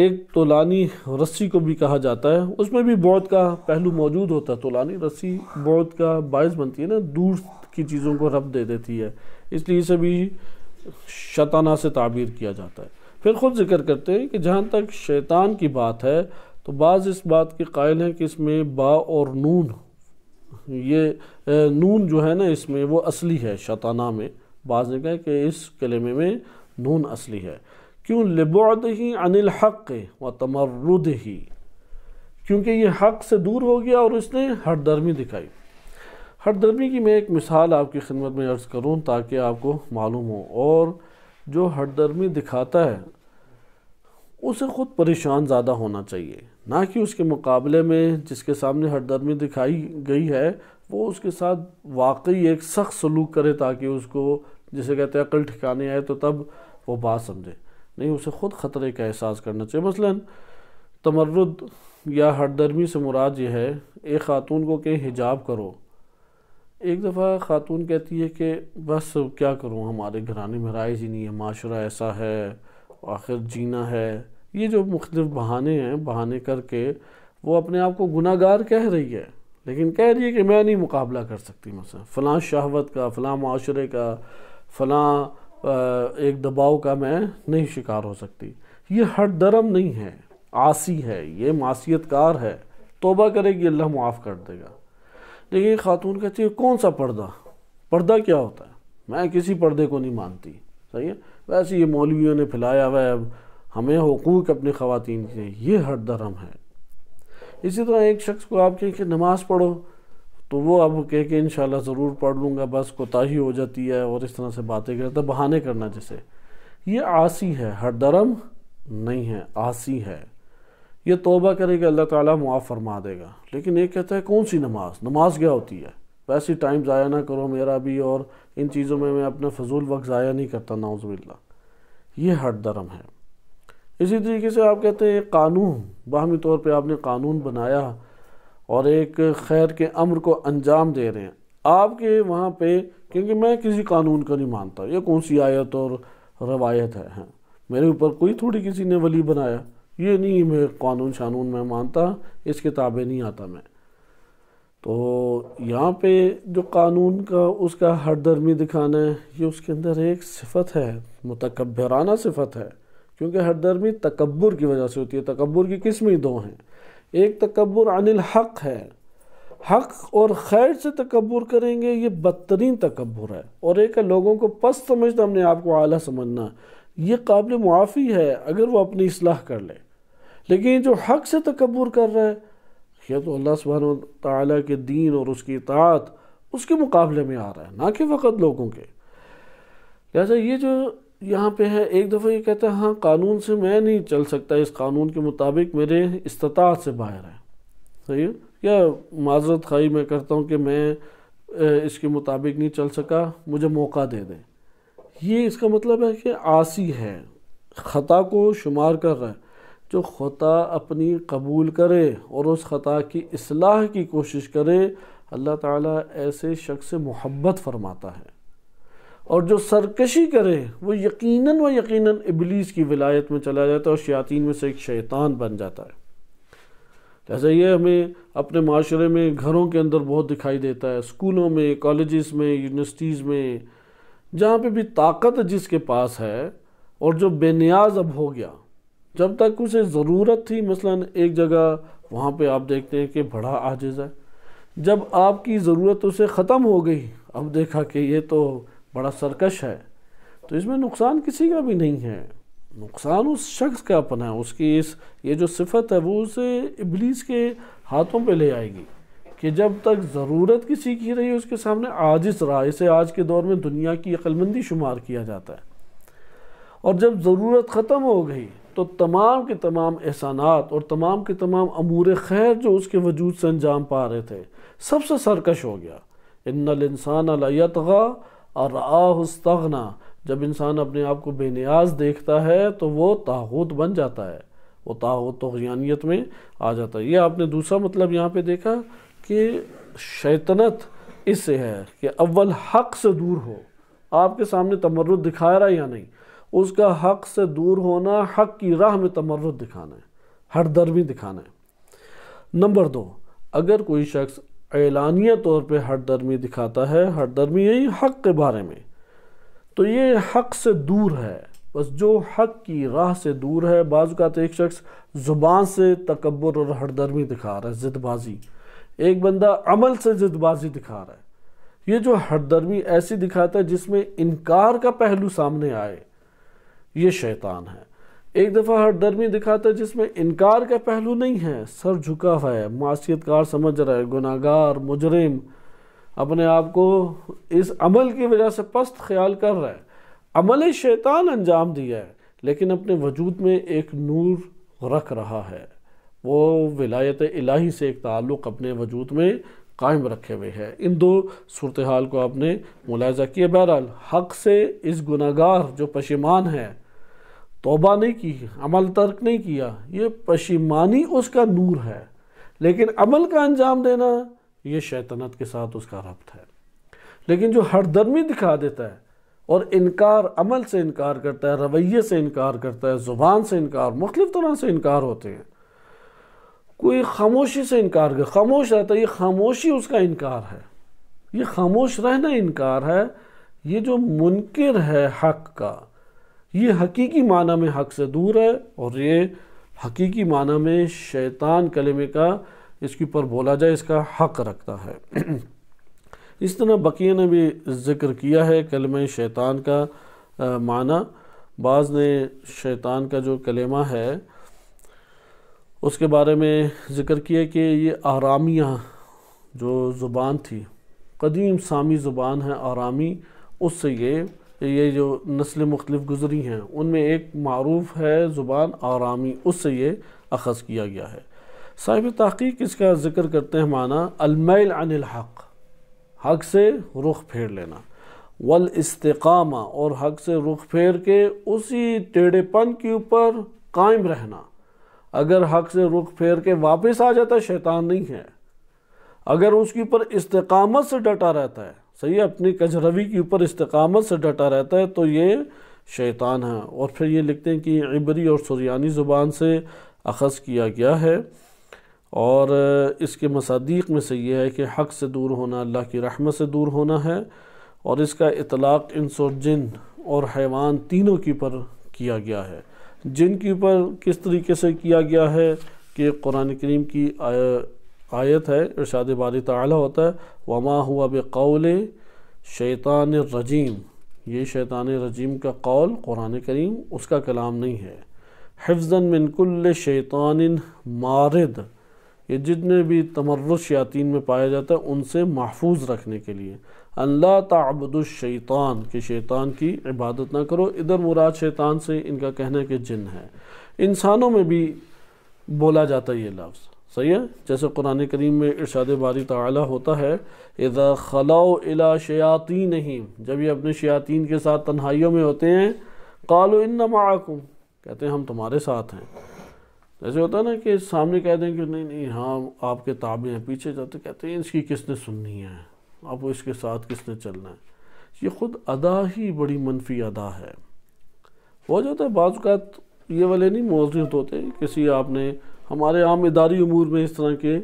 ایک تولانی رسی کو بھی کہا جاتا ہے اس میں بھی بعد کا پہلو موجود ہوتا ہے تولانی رسی بعد کا باعث بنتی ہے نا دور کی چیزوں کو رب دے دیتی ہے اس لیے بھی شطانہ سے تعبیر کیا جاتا ہے پھر خود ذکر کرتے ہیں کہ جہاں تک شیطان کی بات ہے تو بعض اس بات کی قائل ہیں کہ اس میں با اور نون یہ نون جو ہے نا اس میں وہ اصلی ہے شطانہ میں بعض نے کہا کہ اس کلمے میں نون اصلی ہے کیوں لبعدہی ہی الحق و تمرد ہی کیونکہ یہ حق سے دور ہو گیا اور اس نے درمی دکھائی ہردرمی کی میں ایک مثال آپ کی خدمت میں عرض کروں تاکہ آپ کو معلوم ہو اور جو ہردرمی دکھاتا ہے اسے خود پریشان زیادہ ہونا چاہیے نہ کہ اس کے مقابلے میں جس کے سامنے ہردرمی دکھائی گئی ہے وہ اس کے ساتھ واقعی ایک سخت سلوک کرے تاکہ اس کو جسے کہتے ہیں عقل ٹھکانے آئے تو تب وہ بات سمجھے نہیں اسے خود خطرے کا احساس کرنا چاہیے مثلا تمرد یا ہردرمی سے مراد یہ ہے ایک خاتون کو کہ حجاب کرو ایک دفعہ خاتون کہتی ہے کہ بس کیا کروں ہمارے گھرانے میں رائج ہی نہیں ہے معاشرہ ایسا ہے آخر جینا ہے یہ جو مختلف بہانے ہیں بہانے کر کے وہ اپنے آپ کو گناہ گار کہہ رہی ہے لیکن کہہ رہی ہے کہ میں نہیں مقابلہ کر سکتی مثلا فلاں شہوت کا فلاں معاشرے کا فلاں ایک دباؤ کا میں نہیں شکار ہو سکتی یہ ہر درم نہیں ہے آسی ہے یہ معصیت کار ہے توبہ کرے گی اللہ معاف کر دے گا لیکن یہ خاتون کہتی ہے کون سا پردہ پردہ کیا ہوتا ہے میں کسی پردے کو نہیں مانتی صحیح ہے ویسے یہ مولویوں نے پھیلایا ہوا ہے ہمیں حقوق اپنی خواتین کے یہ ہر دھرم ہے اسی طرح ایک شخص کو آپ کہیں کہ نماز پڑھو تو وہ اب کہہ کہ انشاءاللہ ضرور پڑھ لوں گا بس کوتاہی ہو جاتی ہے اور اس طرح سے باتیں کرتا ہے بہانے کرنا جسے یہ آسی ہے ہر درم نہیں ہے آسی ہے یہ توبہ کرے گا اللہ تعالیٰ معاف فرما دے گا لیکن ایک کہتا ہے کون سی نماز نماز کیا ہوتی ہے ویسی ٹائم ضائع نہ کرو میرا بھی اور ان چیزوں میں میں اپنا فضول وقت ضائع نہیں کرتا نعوذ باللہ یہ ہٹ درم ہے اسی طریقے سے آپ کہتے ہیں ایک قانون باہمی طور پہ آپ نے قانون بنایا اور ایک خیر کے امر کو انجام دے رہے ہیں آپ کے وہاں پہ کیونکہ میں کسی قانون کا نہیں مانتا یہ کون سی آیت اور روایت ہے ہاں، میرے اوپر کوئی تھوڑی کسی نے ولی بنایا یہ نہیں میں قانون شانون میں مانتا اس کتابیں نہیں آتا میں تو یہاں پہ جو قانون کا اس کا درمی دکھانا ہے یہ اس کے اندر ایک صفت ہے متکبرانہ صفت ہے کیونکہ درمی تکبر کی وجہ سے ہوتی ہے تکبر کی قسم ہی دو ہیں ایک تکبر عن الحق ہے حق اور خیر سے تکبر کریں گے یہ بدترین تکبر ہے اور ایک ہے لوگوں کو پس سمجھتا ہم نے آپ کو اعلیٰ سمجھنا یہ قابل معافی ہے اگر وہ اپنی اصلاح کر لے لیکن جو حق سے تکبر کر رہا ہے یہ تو اللہ سبحانہ وتعالی کے دین اور اس کی اطاعت اس کے مقابلے میں آ رہا ہے نہ کہ فقط لوگوں کے لہذا یہ جو یہاں پہ ہے ایک دفعہ یہ کہتا ہے ہاں قانون سے میں نہیں چل سکتا اس قانون کے مطابق میرے استطاعت سے باہر ہے صحیح ہے یا معذرت خواہی میں کرتا ہوں کہ میں اس کے مطابق نہیں چل سکا مجھے موقع دے دیں یہ اس کا مطلب ہے کہ آسی ہے خطا کو شمار کر رہا ہے جو خطا اپنی قبول کرے اور اس خطا کی اصلاح کی کوشش کرے اللہ تعالیٰ ایسے شخص سے محبت فرماتا ہے اور جو سرکشی کرے وہ یقیناً و یقیناً ابلیس کی ولایت میں چلا جاتا ہے اور شیاطین میں سے ایک شیطان بن جاتا ہے جیسے یہ ہمیں اپنے معاشرے میں گھروں کے اندر بہت دکھائی دیتا ہے اسکولوں میں کالجز میں یونیورسٹیز میں جہاں پہ بھی طاقت جس کے پاس ہے اور جو بے نیاز اب ہو گیا جب تک اسے ضرورت تھی مثلا ایک جگہ وہاں پہ آپ دیکھتے ہیں کہ بڑا عاجز ہے جب آپ کی ضرورت اسے ختم ہو گئی اب دیکھا کہ یہ تو بڑا سرکش ہے تو اس میں نقصان کسی کا بھی نہیں ہے نقصان اس شخص کا اپنا ہے اس کی اس یہ جو صفت ہے وہ اسے ابلیس کے ہاتھوں پہ لے آئے گی کہ جب تک ضرورت کسی کی رہی اس کے سامنے عاجز رہا اسے آج کے دور میں دنیا کی اقلمندی شمار کیا جاتا ہے اور جب ضرورت ختم ہو گئی تو تمام کے تمام احسانات اور تمام کے تمام امور خیر جو اس کے وجود سے انجام پا رہے تھے سب سے سرکش ہو گیا ان الْإِنسَانَ لَيَتْغَى علاتغا اور جب انسان اپنے آپ کو بے نیاز دیکھتا ہے تو وہ تاغوت بن جاتا ہے وہ تاغوت تو غیانیت میں آ جاتا ہے یہ آپ نے دوسرا مطلب یہاں پہ دیکھا کہ شیطنت اس سے ہے کہ اول حق سے دور ہو آپ کے سامنے تمرد دکھا رہا ہے یا نہیں اس کا حق سے دور ہونا حق کی راہ میں تمرد دکھانا ہے ہر ہردرمی دکھانا ہے نمبر دو اگر کوئی شخص اعلانیہ طور پہ درمی دکھاتا ہے ہر درمی یہی یعنی حق کے بارے میں تو یہ حق سے دور ہے بس جو حق کی راہ سے دور ہے بعض اوقات ایک شخص زبان سے تکبر اور ہر درمی دکھا رہا ہے جد بازی ایک بندہ عمل سے جدبازی بازی دکھا رہا ہے یہ جو ہر درمی ایسی دکھاتا ہے جس میں انکار کا پہلو سامنے آئے یہ شیطان ہے ایک دفعہ ہردرمی دکھاتا ہے جس میں انکار کا پہلو نہیں ہے سر جھکا ہوا ہے معاشیت کار سمجھ رہا ہے گناہ گار مجرم اپنے آپ کو اس عمل کی وجہ سے پست خیال کر رہا ہے عمل شیطان انجام دیا ہے لیکن اپنے وجود میں ایک نور رکھ رہا ہے وہ ولایت الہی سے ایک تعلق اپنے وجود میں قائم رکھے ہوئے ہے ان دو صورتحال کو آپ نے ملاحظہ کیا بہرحال حق سے اس گناہ گار جو پشیمان ہے توبہ نہیں کی عمل ترک نہیں کیا یہ پشیمانی اس کا نور ہے لیکن عمل کا انجام دینا یہ شیطنت کے ساتھ اس کا ربط ہے لیکن جو ہردرمی دکھا دیتا ہے اور انکار عمل سے انکار کرتا ہے رویے سے انکار کرتا ہے زبان سے انکار مختلف طرح سے انکار ہوتے ہیں کوئی خاموشی سے انکار خاموش رہتا ہے یہ خاموشی اس کا انکار ہے یہ خاموش رہنا انکار ہے یہ جو منکر ہے حق کا یہ حقیقی معنی میں حق سے دور ہے اور یہ حقیقی معنی میں شیطان کلمے کا اس کے اوپر بولا جائے اس کا حق رکھتا ہے اس طرح بقیہ نے بھی ذکر کیا ہے کلمہ شیطان کا معنی بعض نے شیطان کا جو کلمہ ہے اس کے بارے میں ذکر کیا کہ یہ آرامیہ جو زبان تھی قدیم سامی زبان ہے آرامی اس سے یہ یہ جو نسل مختلف گزری ہیں ان میں ایک معروف ہے زبان آرامی اس سے یہ اخذ کیا گیا ہے صاحب تحقیق اس کا ذکر کرتے ہیں معنی المیل عن الحق حق سے رخ پھیر لینا والاستقامہ اور حق سے رخ پھیر کے اسی ٹیڑے پن کے اوپر قائم رہنا اگر حق سے رخ پھیر کے واپس آ جاتا ہے شیطان نہیں ہے اگر اس کے اوپر استقامت سے ڈٹا رہتا ہے صحیح اپنی کجروی کے اوپر استقامت سے ڈٹا رہتا ہے تو یہ شیطان ہے اور پھر یہ لکھتے ہیں کہ عبری اور سوریانی زبان سے اخذ کیا گیا ہے اور اس کے مصادیق میں سے یہ ہے کہ حق سے دور ہونا اللہ کی رحمت سے دور ہونا ہے اور اس کا اطلاق انس اور جن اور حیوان تینوں کی پر کیا گیا ہے جن کے اوپر کس طریقے سے کیا گیا ہے کہ قرآن کریم کی آیت ہے ارشاد باری تعالی ہوتا ہے وما ہوا بِقَوْلِ شیطان الرَّجِيمِ یہ شیطان رجیم کا قول قرآن کریم اس کا کلام نہیں ہے حفظاً من کل شیطان مارد یہ جتنے بھی تمرد شیاطین میں پایا جاتا ہے ان سے محفوظ رکھنے کے لیے اللہ تعبد الشیطان کہ شیطان کی عبادت نہ کرو ادھر مراد شیطان سے ان کا کہنا ہے کہ جن ہے انسانوں میں بھی بولا جاتا ہے یہ لفظ صحیح ہے جیسے قرآن کریم میں ارشاد باری تعالی ہوتا ہے اذا خلو الا شیاتی نہیں جب یہ اپنے شیاطین کے ساتھ تنہائیوں میں ہوتے ہیں قالو ان نمعم کہتے ہیں ہم تمہارے ساتھ ہیں جیسے ہوتا ہے نا کہ سامنے کہہ دیں کہ نہیں نہیں ہاں آپ کے تابع ہیں پیچھے جاتے کہتے ہیں اس کی کس نے سننی ہے اب اس کے ساتھ کس نے چلنا ہے یہ خود ادا ہی بڑی منفی ادا ہے ہو جاتا ہے بعض اوقات یہ والے نہیں موضوع ہوتے کسی آپ نے ہمارے عام اداری امور میں اس طرح کے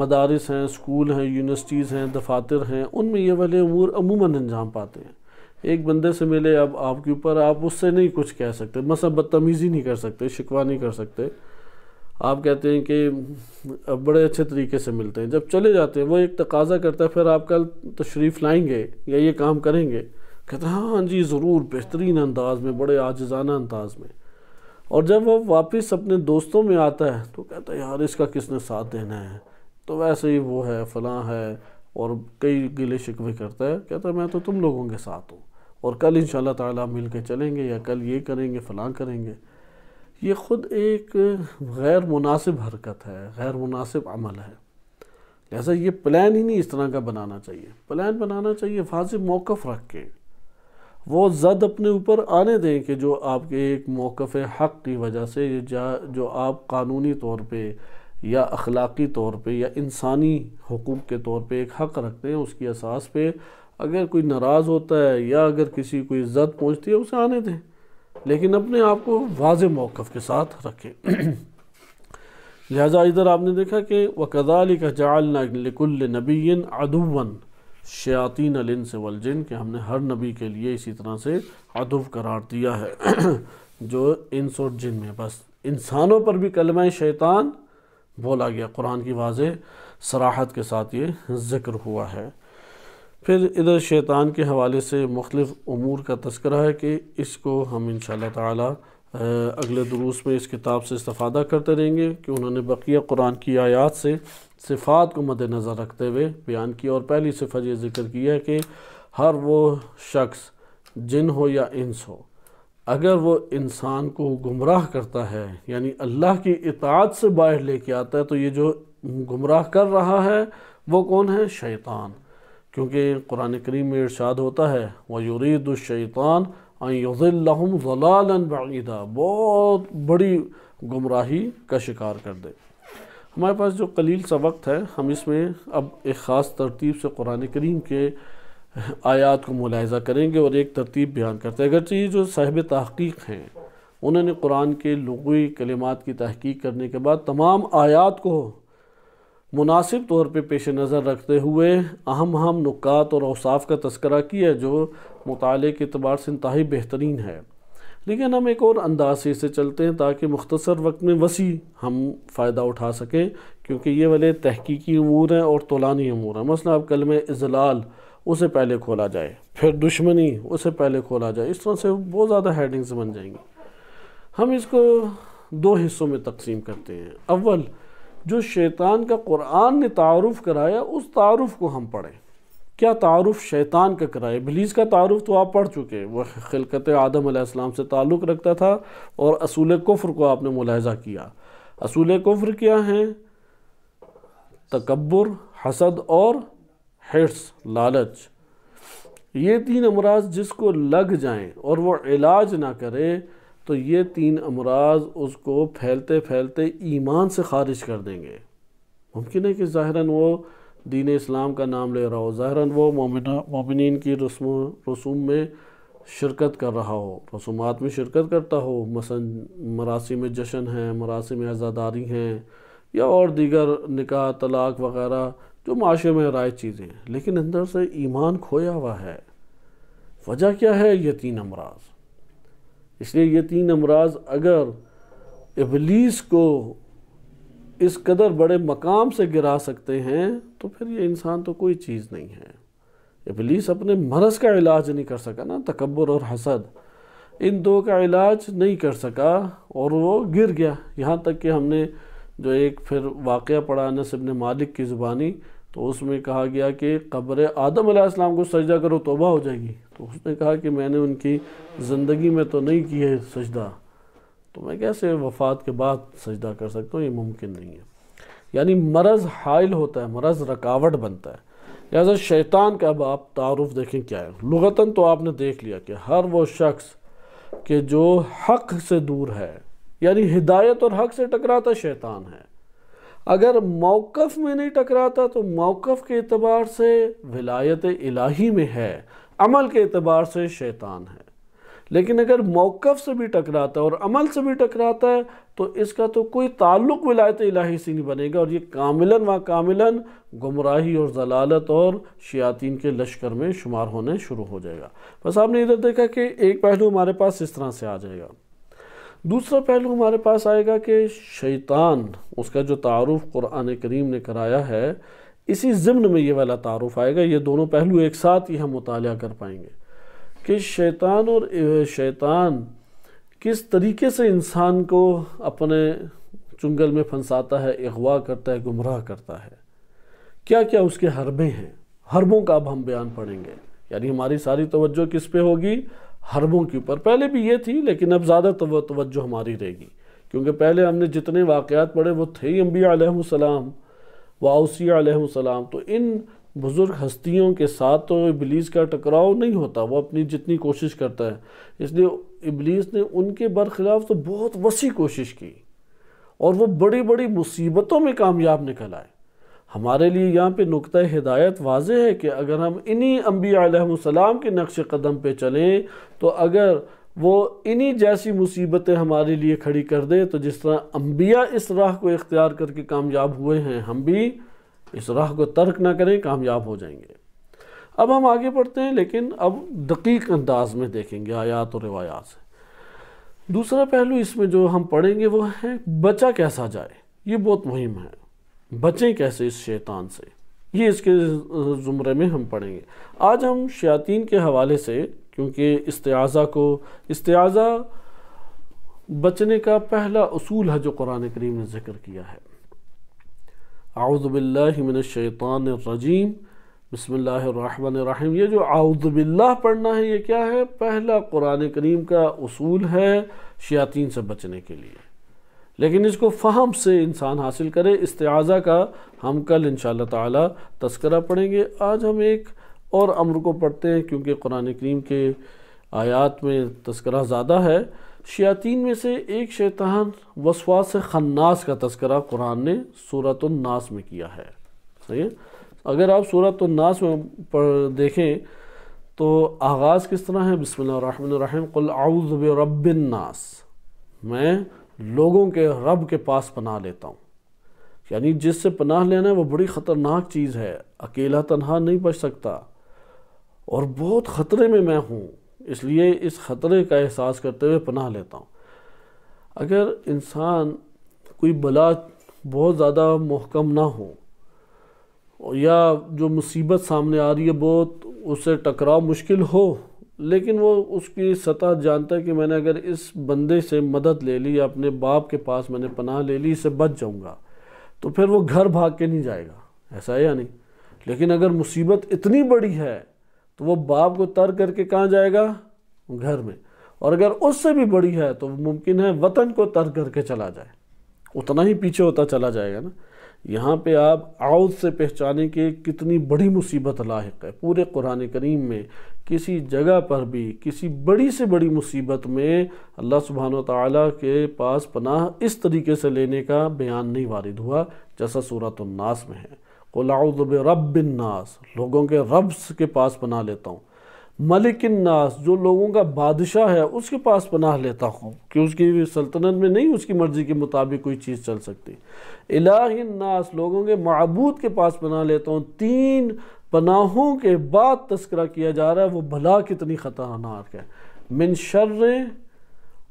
مدارس ہیں سکول ہیں یونیورسٹیز ہیں دفاتر ہیں ان میں یہ والے امور عموماً انجام پاتے ہیں ایک بندے سے ملے اب آپ کے اوپر آپ اس سے نہیں کچھ کہہ سکتے مثلا بدتمیزی نہیں کر سکتے شکوا نہیں کر سکتے آپ کہتے ہیں کہ بڑے اچھے طریقے سے ملتے ہیں جب چلے جاتے ہیں وہ ایک تقاضہ کرتا ہے پھر آپ کل تشریف لائیں گے یا یہ کام کریں گے کہتے ہیں ہاں جی ضرور بہترین انداز میں بڑے عاجزانہ انداز میں اور جب وہ واپس اپنے دوستوں میں آتا ہے تو کہتا ہے یار اس کا کس نے ساتھ دینا ہے تو ویسے ہی وہ ہے فلاں ہے اور کئی گلے شکوے کرتا ہے کہتا ہے میں تو تم لوگوں کے ساتھ ہوں اور کل انشاءاللہ تعالی تعالیٰ مل کے چلیں گے یا کل یہ کریں گے فلاں کریں گے یہ خود ایک غیر مناسب حرکت ہے غیر مناسب عمل ہے لہذا یہ پلان ہی نہیں اس طرح کا بنانا چاہیے پلان بنانا چاہیے واضح موقف رکھ کے وہ زد اپنے اوپر آنے دیں کہ جو آپ کے ایک موقف حق کی وجہ سے جو آپ قانونی طور پہ یا اخلاقی طور پہ یا انسانی حقوق کے طور پہ ایک حق رکھتے ہیں اس کی اساس پہ اگر کوئی ناراض ہوتا ہے یا اگر کسی کوئی زد پہنچتی ہے اسے آنے دیں لیکن اپنے آپ کو واضح موقف کے ساتھ رکھیں لہٰذا ادھر آپ نے دیکھا کہ وَكَذَلِكَ جَعَلْنَا لِكُلِّ نَبِيٍ عَدُوًا شیاطین الانس والجن کہ ہم نے ہر نبی کے لیے اسی طرح سے عدو قرار دیا ہے جو انس اور جن میں بس انسانوں پر بھی کلمہ شیطان بولا گیا قرآن کی واضح سراحت کے ساتھ یہ ذکر ہوا ہے پھر ادھر شیطان کے حوالے سے مختلف امور کا تذکرہ ہے کہ اس کو ہم انشاءاللہ تعالی اگلے دروس میں اس کتاب سے استفادہ کرتے رہیں گے کہ انہوں نے بقیہ قرآن کی آیات سے صفات کو مد نظر رکھتے ہوئے بیان کیا اور پہلی صفت یہ ذکر کیا کہ ہر وہ شخص جن ہو یا انس ہو اگر وہ انسان کو گمراہ کرتا ہے یعنی اللہ کی اطاعت سے باہر لے کے آتا ہے تو یہ جو گمراہ کر رہا ہے وہ کون ہے شیطان کیونکہ قرآن کریم میں ارشاد ہوتا ہے وَيُرِيدُ وہ أَن الشعیطان ظَلَالًا بَعِيدًا بہت بڑی گمراہی کا شکار کر دے ہمارے پاس جو قلیل سا وقت ہے ہم اس میں اب ایک خاص ترتیب سے قرآن کریم کے آیات کو ملاحظہ کریں گے اور ایک ترتیب بیان کرتے ہیں اگرچہ یہ جو صاحب تحقیق ہیں انہوں نے قرآن کے لغوی کلمات کی تحقیق کرنے کے بعد تمام آیات کو مناسب طور پہ پیش نظر رکھتے ہوئے اہم اہم نکات اور اوصاف کا تذکرہ کیا جو مطالعے کے اعتبار سے انتہائی بہترین ہے لیکن ہم ایک اور انداز سے اسے چلتے ہیں تاکہ مختصر وقت میں وسیع ہم فائدہ اٹھا سکیں کیونکہ یہ والے تحقیقی امور ہیں اور طولانی امور ہیں مثلا اب کلمہ ازلال اسے پہلے کھولا جائے پھر دشمنی اسے پہلے کھولا جائے اس طرح سے بہت زیادہ ہیڈنگز بن جائیں گی ہم اس کو دو حصوں میں تقسیم کرتے ہیں اول جو شیطان کا قرآن نے تعارف کرایا اس تعارف کو ہم پڑھیں کیا تعارف شیطان کا کرائے بلیس کا تعارف تو آپ پڑھ چکے وہ خلقت آدم علیہ السلام سے تعلق رکھتا تھا اور اصول کفر کو آپ نے ملاحظہ کیا اصول کفر کیا ہیں تکبر حسد اور حرص لالچ یہ تین امراض جس کو لگ جائیں اور وہ علاج نہ کرے تو یہ تین امراض اس کو پھیلتے پھیلتے ایمان سے خارج کر دیں گے ممکن ہے کہ ظاہراً وہ دین اسلام کا نام لے رہا ہو ظاہراً وہ مومنین کی رسوم رسوم میں شرکت کر رہا ہو رسومات میں شرکت کرتا ہو مثلا مراسم جشن ہے میں عزاداری ہیں یا اور دیگر نکاح طلاق وغیرہ جو معاشرے میں رائے چیزیں ہیں لیکن اندر سے ایمان کھویا ہوا ہے وجہ کیا ہے یہ تین امراض اس لیے یہ تین امراض اگر ابلیس کو اس قدر بڑے مقام سے گرا سکتے ہیں تو پھر یہ انسان تو کوئی چیز نہیں ہے ابلیس اپنے مرض کا علاج نہیں کر سکا نا تکبر اور حسد ان دو کا علاج نہیں کر سکا اور وہ گر گیا یہاں تک کہ ہم نے جو ایک پھر واقعہ پڑھا سب نے مالک کی زبانی تو اس میں کہا گیا کہ قبر آدم علیہ السلام کو سجدہ کرو توبہ ہو جائے گی تو اس نے کہا کہ میں نے ان کی زندگی میں تو نہیں کی ہے سجدہ تو میں کیسے وفات کے بعد سجدہ کر سکتا ہوں یہ ممکن نہیں ہے یعنی مرض حائل ہوتا ہے مرض رکاوٹ بنتا ہے لہذا شیطان کا اب آپ تعارف دیکھیں کیا ہے لغتاً تو آپ نے دیکھ لیا کہ ہر وہ شخص کہ جو حق سے دور ہے یعنی ہدایت اور حق سے ٹکراتا شیطان ہے اگر موقف میں نہیں ٹکراتا تو موقف کے اعتبار سے ولایت الہی میں ہے عمل کے اعتبار سے شیطان ہے لیکن اگر موقف سے بھی ٹکراتا ہے اور عمل سے بھی ٹکراتا ہے تو اس کا تو کوئی تعلق ولایت الہی سے نہیں بنے گا اور یہ کاملاً و کاملاً گمراہی اور ضلالت اور شیاطین کے لشکر میں شمار ہونے شروع ہو جائے گا بس آپ نے ادھر دیکھا کہ ایک پہلو ہمارے پاس اس طرح سے آ جائے گا دوسرا پہلو ہمارے پاس آئے گا کہ شیطان اس کا جو تعارف قرآن کریم نے کرایا ہے اسی ضمن میں یہ والا تعارف آئے گا یہ دونوں پہلو ایک ساتھ ہی ہم مطالعہ کر پائیں گے کہ شیطان اور شیطان کس طریقے سے انسان کو اپنے چنگل میں پھنساتا ہے اغوا کرتا ہے گمراہ کرتا ہے کیا کیا اس کے حربیں ہیں حربوں کا اب ہم بیان پڑھیں گے یعنی ہماری ساری توجہ کس پہ ہوگی حربوں کے اوپر پہلے بھی یہ تھی لیکن اب زیادہ توجہ ہماری رہے گی کیونکہ پہلے ہم نے جتنے واقعات پڑھے وہ تھے انبیاء علیہ السلام و اوسیع علیہ السلام تو ان بزرگ ہستیوں کے ساتھ تو ابلیس کا ٹکراؤ نہیں ہوتا وہ اپنی جتنی کوشش کرتا ہے اس لیے ابلیس نے ان کے برخلاف تو بہت وسیع کوشش کی اور وہ بڑی بڑی مصیبتوں میں کامیاب نکل آئے ہمارے لیے یہاں پہ نکتہ ہدایت واضح ہے کہ اگر ہم انہی انبیاء علیہ السلام کے نقش قدم پہ چلیں تو اگر وہ انہی جیسی مصیبتیں ہمارے لیے کھڑی کر دے تو جس طرح انبیاء اس راہ کو اختیار کر کے کامیاب ہوئے ہیں ہم بھی اس راہ کو ترک نہ کریں کامیاب ہو جائیں گے اب ہم آگے پڑھتے ہیں لیکن اب دقیق انداز میں دیکھیں گے آیات اور روایات سے دوسرا پہلو اس میں جو ہم پڑھیں گے وہ ہے بچہ کیسا جائے یہ بہت مہم ہے بچیں کیسے اس شیطان سے یہ اس کے زمرے میں ہم پڑھیں گے آج ہم شیاطین کے حوالے سے کیونکہ استعضاء کو استعضا بچنے کا پہلا اصول ہے جو قرآن کریم نے ذکر کیا ہے اعوذ باللہ من الشیطان الرجیم بسم اللہ الرحمن الرحیم یہ جو اعوذ باللہ پڑھنا ہے یہ کیا ہے پہلا قرآن کریم کا اصول ہے شیاطین سے بچنے کے لیے لیکن اس کو فہم سے انسان حاصل کرے استعاذہ کا ہم کل انشاءاللہ تعالی تذکرہ پڑھیں گے آج ہم ایک اور امر کو پڑھتے ہیں کیونکہ قرآن کریم کے آیات میں تذکرہ زیادہ ہے شیاطین میں سے ایک شیطان وسواس خناس کا تذکرہ قرآن نے سورة الناس میں کیا ہے اگر آپ سورة الناس میں دیکھیں تو آغاز کس طرح ہے بسم اللہ الرحمن الرحیم قل برب الناس میں لوگوں کے رب کے پاس پناہ لیتا ہوں یعنی جس سے پناہ لینا ہے وہ بڑی خطرناک چیز ہے اکیلا تنہا نہیں بچ سکتا اور بہت خطرے میں میں ہوں اس لیے اس خطرے کا احساس کرتے ہوئے پناہ لیتا ہوں اگر انسان کوئی بلا بہت زیادہ محکم نہ ہو یا جو مصیبت سامنے آ رہی ہے بہت اس سے ٹکراؤ مشکل ہو لیکن وہ اس کی سطح جانتا ہے کہ میں نے اگر اس بندے سے مدد لے لی یا اپنے باپ کے پاس میں نے پناہ لے لی اس سے بچ جاؤں گا تو پھر وہ گھر بھاگ کے نہیں جائے گا ایسا ہے یا نہیں لیکن اگر مصیبت اتنی بڑی ہے تو وہ باپ کو تر کر کے کہاں جائے گا گھر میں اور اگر اس سے بھی بڑی ہے تو ممکن ہے وطن کو تر کر کے چلا جائے اتنا ہی پیچھے ہوتا چلا جائے گا نا یہاں پہ آپ عود سے پہچانے کے کتنی بڑی مصیبت لاحق ہے پورے قرآن کریم میں کسی جگہ پر بھی کسی بڑی سے بڑی مصیبت میں اللہ سبحانہ و تعالیٰ کے پاس پناہ اس طریقے سے لینے کا بیان نہیں وارد ہوا جیسا صورت الناس میں ہے قُلْ عُوذُ بِرَبِّ بناس لوگوں کے رب کے پاس پناہ لیتا ہوں ملک الناس جو لوگوں کا بادشاہ ہے اس کے پاس پناہ لیتا ہوں کہ اس کی سلطنت میں نہیں اس کی مرضی کے مطابق کوئی چیز چل سکتی الہ الناس لوگوں کے معبود کے پاس پناہ لیتا ہوں تین پناہوں کے بعد تذکرہ کیا جا رہا ہے وہ بھلا کتنی خطرناک ہے من شر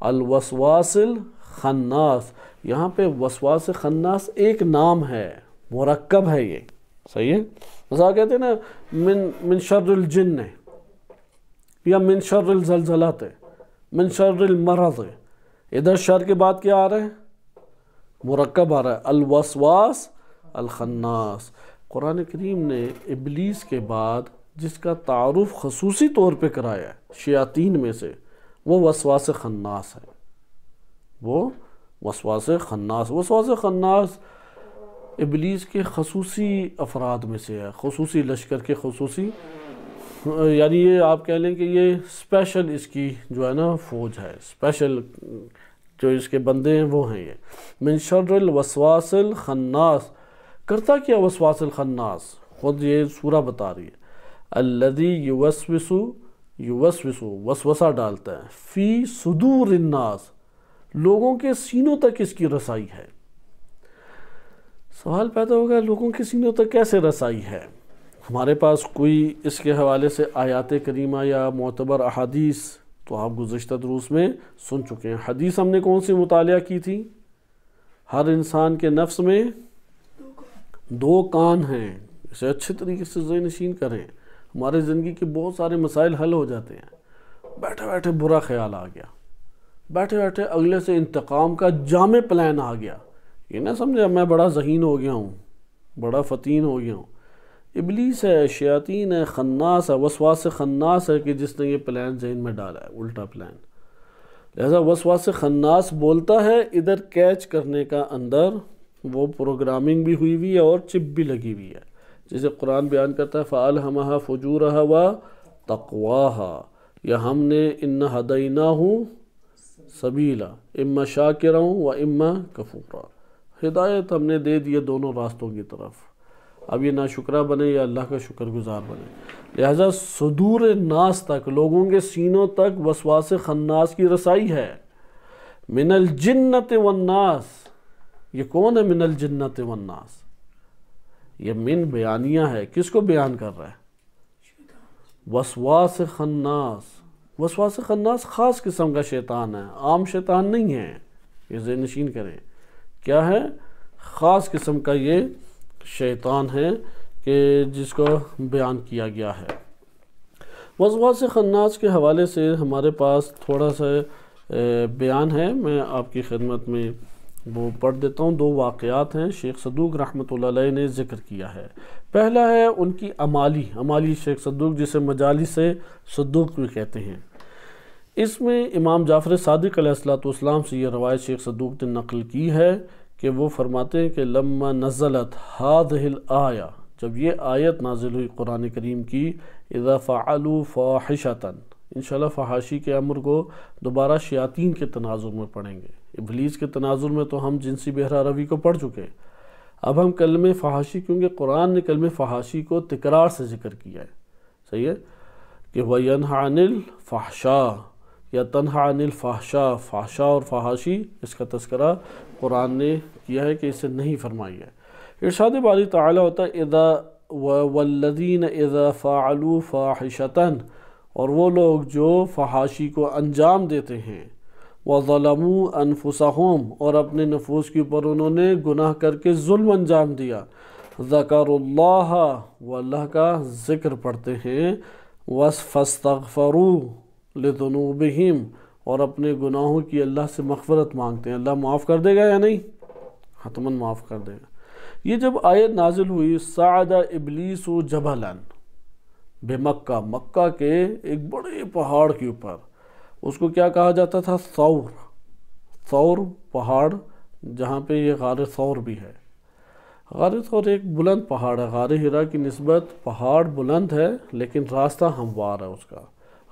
الوسواس الخناس یہاں پہ وسواس خناس ایک نام ہے مرکب ہے یہ صحیح ہے مثلا کہتے ہیں نا من الجن ہے یا من شر الزلزلات من المرض ہے ادھر شر کے بعد کیا آ رہے ہیں مرکب آ رہا ہے الوسواس الخناس قرآن کریم نے ابلیس کے بعد جس کا تعارف خصوصی طور پہ کرایا ہے شیاطین میں سے وہ وسواس خناس ہے وہ وسواس خناس وسواس خناس ابلیس کے خصوصی افراد میں سے ہے خصوصی لشکر کے خصوصی یعنی یہ آپ کہہ لیں کہ یہ اسپیشل اس کی جو ہے نا فوج ہے اسپیشل جو اس کے بندے ہیں وہ ہیں یہ من شر الوسواس الخناس کرتا کیا وسواس الخناس خود یہ سورہ بتا رہی ہے الدی یو وس وسوسہ ڈالتا ہے فی الناس لوگوں کے سینوں تک اس کی رسائی ہے سوال پیدا ہوگا لوگوں کے سینوں تک کیسے رسائی ہے ہمارے پاس کوئی اس کے حوالے سے آیات کریمہ یا معتبر احادیث تو آپ گزشتہ دروس میں سن چکے ہیں حدیث ہم نے کون سی مطالعہ کی تھی ہر انسان کے نفس میں دو کان ہیں اسے اچھے طریقے سے ذہن نشین کریں ہمارے زندگی کے بہت سارے مسائل حل ہو جاتے ہیں بیٹھے بیٹھے برا خیال آ گیا بیٹھے بیٹھے اگلے سے انتقام کا جامع پلان آ گیا یہ نہ سمجھے میں بڑا ذہین ہو گیا ہوں بڑا فتین ہو گیا ہوں ابلیس ہے شیاطین ہے خناس ہے وسواس خناس ہے کہ جس نے یہ پلان ذہن میں ڈالا ہے الٹا پلان لہذا وسواس خناس بولتا ہے ادھر کیچ کرنے کا اندر وہ پروگرامنگ بھی ہوئی ہوئی ہے اور چپ بھی لگی ہوئی ہے جیسے قرآن بیان کرتا ہے فعال ہمہ فجو رہا وا تقوا یا ہم نے ان ہدعینہ ہوں سبیلا اما شاکرہ ہوں و اما کفورا ہدایت ہم نے دے دیے دونوں راستوں کی طرف اب یہ ناشکرہ بنے یا اللہ کا شکر گزار بنے لہذا صدور ناس تک لوگوں کے سینوں تک وسواس خناس کی رسائی ہے من الجنت والناس یہ کون ہے من الجنت والناس یہ من بیانیہ ہے کس کو بیان کر رہا ہے وسواس خناس وسواس خناس خاص قسم کا شیطان ہے عام شیطان نہیں ہے یہ ذہن نشین کریں کیا ہے خاص قسم کا یہ شیطان ہے کہ جس کو بیان کیا گیا ہے وزواز خناس کے حوالے سے ہمارے پاس تھوڑا سا بیان ہے میں آپ کی خدمت میں وہ پڑھ دیتا ہوں دو واقعات ہیں شیخ صدوق رحمۃ اللہ علیہ نے ذکر کیا ہے پہلا ہے ان کی امالی امالی شیخ صدوق جسے مجالی سے صدوق بھی کہتے ہیں اس میں امام جعفر صادق علیہ السلام سے یہ روایت شیخ صدوق نے نقل کی ہے کہ وہ فرماتے ہیں کہ لما نزلت هذه ہل جب یہ آیت نازل ہوئی قرآن کریم کی اذا فعلوا فاحشتاً انشاءاللہ فحاشی کے امر کو دوبارہ شیاطین کے تناظر میں پڑھیں گے ابلیس کے تناظر میں تو ہم جنسی بہرہ روی کو پڑھ چکے ہیں اب ہم کلمہ فحاشی کیونکہ قرآن نے کلم فحاشی کو تکرار سے ذکر کیا ہے صحیح ہے کہ وَيَنْحَ عَنِ الْفَحْشَا یا تن حا عنل فحشا اور فحاشی اس کا تذکرہ قرآن نے کیا ہے کہ اسے نہیں فرمائی ہے ارشاد باری تعالیٰ ہوتا ہے اذا والذین اذا اضافعلو فاحشتن اور وہ لوگ جو فحاشی کو انجام دیتے ہیں وَظَلَمُوا أَنفُسَهُمْ اور اپنے نفوس کے اوپر انہوں نے گناہ کر کے ظلم انجام دیا ذکر اللہ وہ اللہ کا ذکر پڑھتے ہیں وَسْفَسْتَغْفَرُوا لِذُنُوبِهِمْ اور اپنے گناہوں کی اللہ سے مغفرت مانگتے ہیں اللہ معاف کر دے گا یا نہیں ہتمن معاف کر دے گا یہ جب آیت نازل ہوئی سعدہ ابلیس و جبلن بے مکہ مکہ کے ایک بڑے پہاڑ کے اوپر اس کو کیا کہا جاتا تھا ثور ثور پہاڑ جہاں پہ یہ غار ثور بھی ہے غار ثور ایک بلند پہاڑ ہے غار ہرا کی نسبت پہاڑ بلند ہے لیکن راستہ ہموار ہے اس کا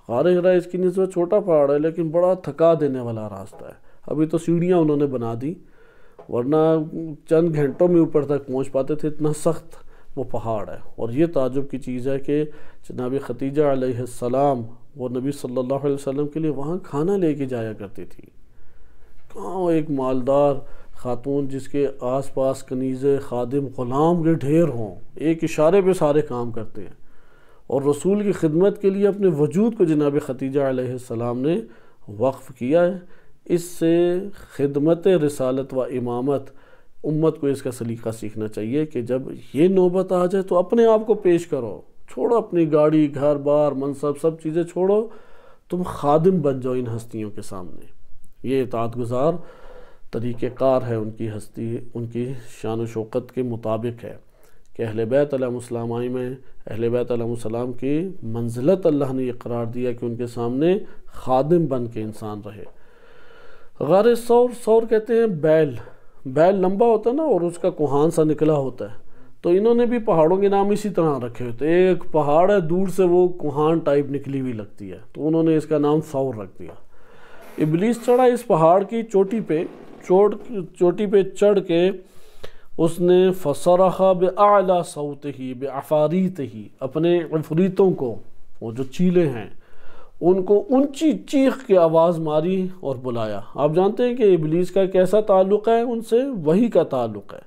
غار ہرا اس کی نسبت چھوٹا پہاڑ ہے لیکن بڑا تھکا دینے والا راستہ ہے ابھی تو سیڑھیاں انہوں نے بنا دیں ورنہ چند گھنٹوں میں اوپر تک پہنچ پاتے تھے اتنا سخت وہ پہاڑ ہے اور یہ تعجب کی چیز ہے کہ جناب ختیجہ علیہ السلام وہ نبی صلی اللہ علیہ وسلم کے لیے وہاں کھانا لے کے جایا کرتی تھی کہاں ایک مالدار خاتون جس کے آس پاس کنیز خادم غلام کے ڈھیر ہوں ایک اشارے پہ سارے کام کرتے ہیں اور رسول کی خدمت کے لیے اپنے وجود کو جناب ختیجہ علیہ السلام نے وقف کیا ہے اس سے خدمت رسالت و امامت امت کو اس کا سلیقہ سیکھنا چاہیے کہ جب یہ نوبت آ جائے تو اپنے آپ کو پیش کرو چھوڑو اپنی گاڑی گھر بار منصب سب چیزیں چھوڑو تم خادم بن جاؤ ان ہستیوں کے سامنے یہ اطاعت گزار طریقہ کار ہے ان کی ہستی ان کی شان و شوقت کے مطابق ہے کہ اہل بیت علیہ السلام آئی میں اہل بیت علیہ السلام کی منزلت اللہ نے یہ قرار دیا کہ ان کے سامنے خادم بن کے انسان رہے غار سور سور کہتے ہیں بیل بیل لمبا ہوتا ہے نا اور اس کا کوہان سا نکلا ہوتا ہے تو انہوں نے بھی پہاڑوں کے نام اسی طرح رکھے ہوتے ہیں ایک پہاڑ ہے دور سے وہ کوہان ٹائپ نکلی ہوئی لگتی ہے تو انہوں نے اس کا نام سور رکھ دیا ابلیس چڑھا اس پہاڑ کی چوٹی پہ چوٹ چوٹی پہ چڑھ کے اس نے فسرخا بے اعلیٰ سعود ہی بے افاریت ہی اپنے افریتوں کو وہ جو چیلے ہیں ان کو اونچی چیخ کے آواز ماری اور بلایا آپ جانتے ہیں کہ ابلیس کا کیسا تعلق ہے ان سے وہی کا تعلق ہے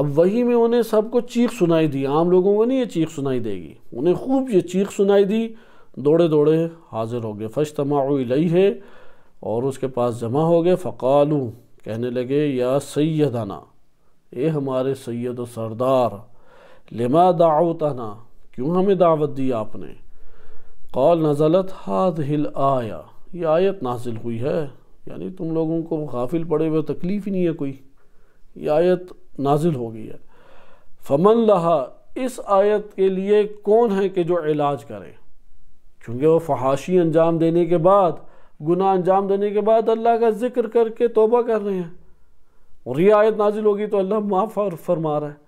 اب وہی میں انہیں سب کو چیخ سنائی دی عام لوگوں کو نہیں یہ چیخ سنائی دے گی انہیں خوب یہ چیخ سنائی دی دوڑے دوڑے حاضر ہو گئے فش تماعو ہے اور اس کے پاس جمع ہو گئے فقالو کہنے لگے یا سیدنا اے ہمارے سید و سردار لما دعوتنا کیوں ہمیں دعوت دی آپ نے قول نزلت ہاتھ ہل آیا یہ آیت نازل ہوئی ہے یعنی تم لوگوں کو غافل پڑے ہوئے تکلیف ہی نہیں ہے کوئی یہ آیت نازل ہو گئی ہے فمن لہا اس آیت کے لیے کون ہے کہ جو علاج کرے چونکہ وہ فحاشی انجام دینے کے بعد گناہ انجام دینے کے بعد اللہ کا ذکر کر کے توبہ کر رہے ہیں اور یہ آیت نازل ہوگی تو اللہ معاف فرما رہا ہے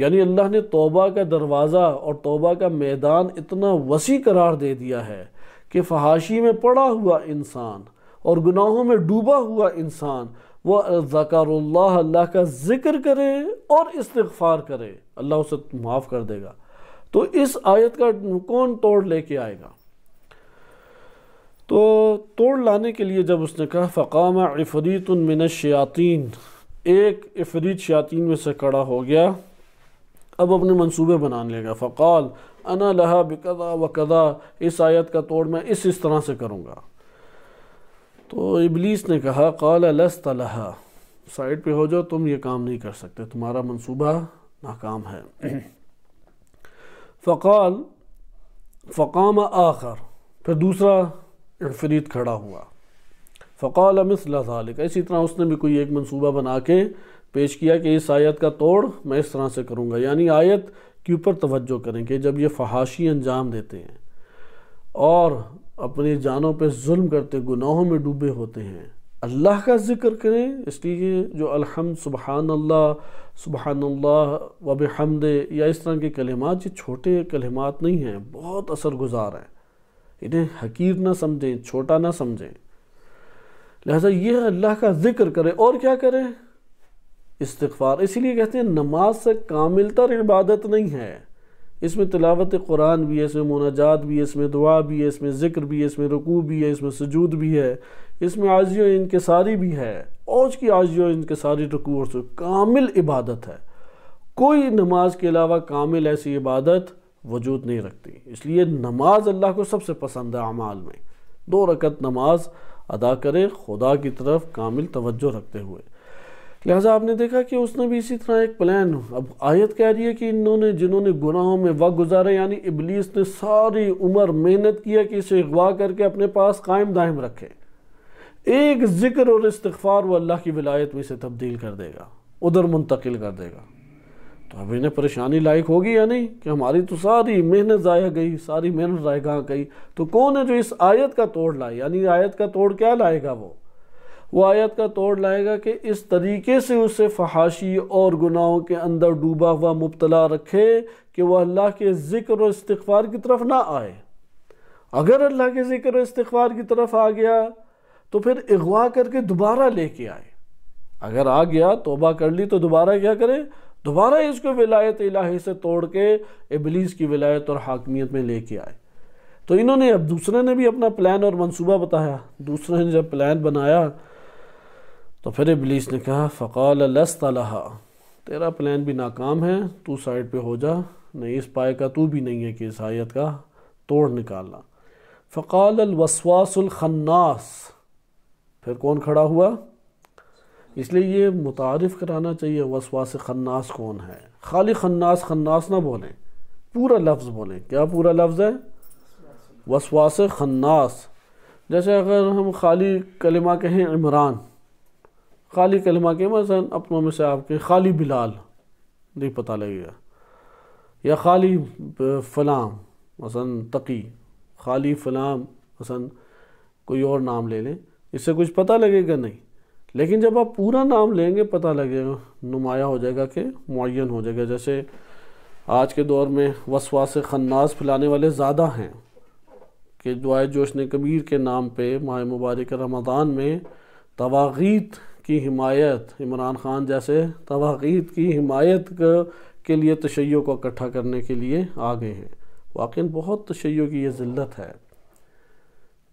یعنی اللہ نے توبہ کا دروازہ اور توبہ کا میدان اتنا وسیع قرار دے دیا ہے کہ فحاشی میں پڑا ہوا انسان اور گناہوں میں ڈوبا ہوا انسان وہ ذکر اللہ اللہ کا ذکر کرے اور استغفار کرے اللہ اسے معاف کر دے گا تو اس آیت کا کون توڑ لے کے آئے گا تو توڑ لانے کے لیے جب اس نے کہا فقام عفریت من الشیاطین ایک عفریت شیاطین میں سے کڑا ہو گیا اب اپنے منصوبے بنا لے گا فقال انا لہا بکدا وکدا اس آیت کا توڑ میں اس اس طرح سے کروں گا تو ابلیس نے کہا قال لست لہا سائڈ پہ ہو جاؤ تم یہ کام نہیں کر سکتے تمہارا منصوبہ ناکام ہے فقال فقام آخر پھر دوسرا عفریت کھڑا ہوا فقال مثل ذالک اسی طرح اس نے بھی کوئی ایک منصوبہ بنا کے پیش کیا کہ اس آیت کا توڑ میں اس طرح سے کروں گا یعنی آیت کے اوپر توجہ کریں کہ جب یہ فحاشی انجام دیتے ہیں اور اپنی جانوں پہ ظلم کرتے گناہوں میں ڈوبے ہوتے ہیں اللہ کا ذکر کریں اس لیے جو الحمد سبحان اللہ سبحان اللہ وب بحمد یا اس طرح کے کلمات یہ چھوٹے کلمات نہیں ہیں بہت اثر گزار ہیں انہیں حقیر نہ سمجھیں چھوٹا نہ سمجھیں لہذا یہ اللہ کا ذکر کریں اور کیا کریں استغفار اسی لیے کہتے ہیں نماز سے کامل تر عبادت نہیں ہے اس میں تلاوت قرآن بھی ہے اس میں مناجات بھی ہے اس میں دعا بھی ہے اس میں ذکر بھی ہے اس میں رکوع بھی ہے اس میں سجود بھی ہے اس میں عاجزی و انکساری بھی ہے اوج کی و انکساری رکوع اور سجود کامل عبادت ہے کوئی نماز کے علاوہ کامل ایسی عبادت وجود نہیں رکھتی اس لیے نماز اللہ کو سب سے پسند ہے اعمال میں دو رکت نماز ادا کرے خدا کی طرف کامل توجہ رکھتے ہوئے لہٰذا آپ نے دیکھا کہ اس نے بھی اسی طرح ایک پلان اب آیت کہہ رہی ہے کہ انہوں نے جنہوں نے گناہوں میں وقت گزارے یعنی ابلیس نے ساری عمر محنت کیا کہ اسے اغوا کر کے اپنے پاس قائم دائم رکھے ایک ذکر اور استغفار وہ اللہ کی ولایت میں اسے تبدیل کر دے گا ادھر منتقل کر دے گا تو اب انہیں پریشانی لائق ہوگی یا نہیں کہ ہماری تو ساری محنت ضائع گئی ساری محنت رائے گاہ گئی تو کون ہے جو اس آیت کا توڑ لائے یعنی آیت کا توڑ کیا لائے گا وہ وہ آیت کا توڑ لائے گا کہ اس طریقے سے اسے فحاشی اور گناہوں کے اندر ڈوبا ہوا مبتلا رکھے کہ وہ اللہ کے ذکر و استغفار کی طرف نہ آئے اگر اللہ کے ذکر و استغفار کی طرف آ گیا تو پھر اغوا کر کے دوبارہ لے کے آئے اگر آ گیا توبہ کر لی تو دوبارہ کیا کرے دوبارہ اس کو ولایت الہی سے توڑ کے ابلیس کی ولایت اور حاکمیت میں لے کے آئے تو انہوں نے اب دوسرے نے بھی اپنا پلان اور منصوبہ بتایا دوسرے نے جب پلان بنایا تو پھر ابلیس نے کہا فقال لست لہا تیرا پلین بھی ناکام ہے تو سائڈ پہ ہو جا نہیں اس پائے کا تو بھی نہیں ہے کہ اس آیت کا توڑ نکالنا فقال الوسواس الخناس پھر کون کھڑا ہوا اس لیے یہ متعارف کرانا چاہیے وسواس خناس کون ہے خالی خناس خناس نہ بولیں پورا لفظ بولیں کیا پورا لفظ ہے وسواس خناس جیسے اگر ہم خالی کلمہ کہیں عمران خالی کلمہ کے مثلا اپنوں میں سے آپ کے خالی بلال نہیں پتہ لگے گا یا خالی فلام مثلا تقی خالی فلام مثلا کوئی اور نام لے لیں اس سے کچھ پتہ لگے گا نہیں لیکن جب آپ پورا نام لیں گے پتہ لگے گا نمایاں ہو جائے گا کہ معین ہو جائے گا جیسے آج کے دور میں وسوا سے خناز والے زیادہ ہیں کہ دعائے جوشن کبیر کے نام پہ ماہ مبارک رمضان میں تواغیت کی حمایت عمران خان جیسے تواقید کی حمایت کے لیے تشیع کو اکٹھا کرنے کے لیے آگے ہیں واقعی بہت تشیع کی یہ ذلت ہے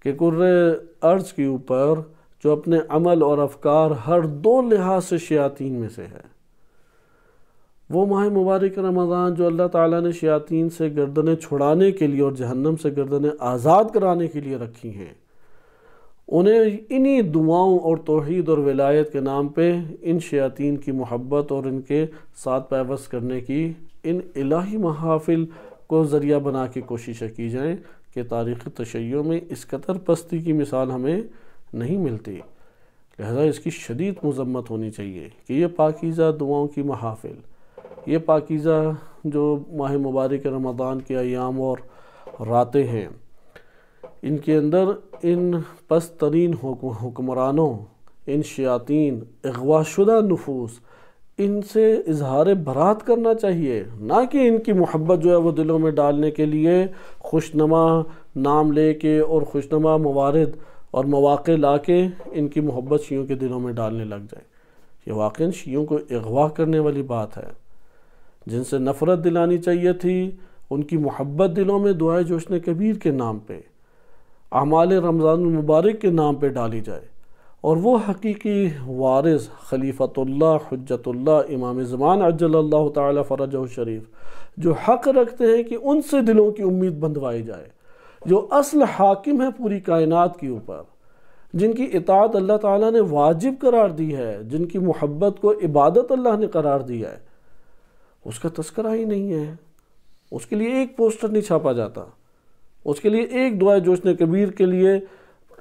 کہ قرآن ارض کے اوپر جو اپنے عمل اور افکار ہر دو لحاظ سے شیاطین میں سے ہے وہ ماہ مبارک رمضان جو اللہ تعالیٰ نے شیاطین سے گردنیں چھڑانے کے لیے اور جہنم سے گردنیں آزاد کرانے کے لیے رکھی ہیں انہیں انہی دعاؤں اور توحید اور ولایت کے نام پہ ان شیاطین کی محبت اور ان کے ساتھ پیوست کرنے کی ان الہی محافل کو ذریعہ بنا کے کوششیں کی جائیں کہ تاریخی تشیعوں میں اس قطر پستی کی مثال ہمیں نہیں ملتی لہذا اس کی شدید مذمت ہونی چاہیے کہ یہ پاکیزہ دعاؤں کی محافل یہ پاکیزہ جو ماہ مبارک رمضان کے ایام اور راتیں ہیں ان کے اندر ان پسترین ترین حکمرانوں ان شیاطین اغوا شدہ نفوس ان سے اظہار برات کرنا چاہیے نہ کہ ان کی محبت جو ہے وہ دلوں میں ڈالنے کے لیے خوشنما نام لے کے اور خوشنما موارد اور مواقع لا کے ان کی محبت شیعوں کے دلوں میں ڈالنے لگ جائے یہ واقع شیعوں کو اغوا کرنے والی بات ہے جن سے نفرت دلانی چاہیے تھی ان کی محبت دلوں میں دعائے جوشن کبیر کے نام پہ اعمال رمضان المبارک کے نام پہ ڈالی جائے اور وہ حقیقی وارث خلیفۃ اللہ حجت اللہ امام زمان عجل اللہ تعالی فرج الشریف جو حق رکھتے ہیں کہ ان سے دلوں کی امید بندھوائی جائے جو اصل حاکم ہے پوری کائنات کے اوپر جن کی اطاعت اللہ تعالیٰ نے واجب قرار دی ہے جن کی محبت کو عبادت اللہ نے قرار دیا ہے اس کا تذکرہ ہی نہیں ہے اس کے لیے ایک پوسٹر نہیں چھاپا جاتا اس کے لیے ایک دعا جوشن کبیر کے لیے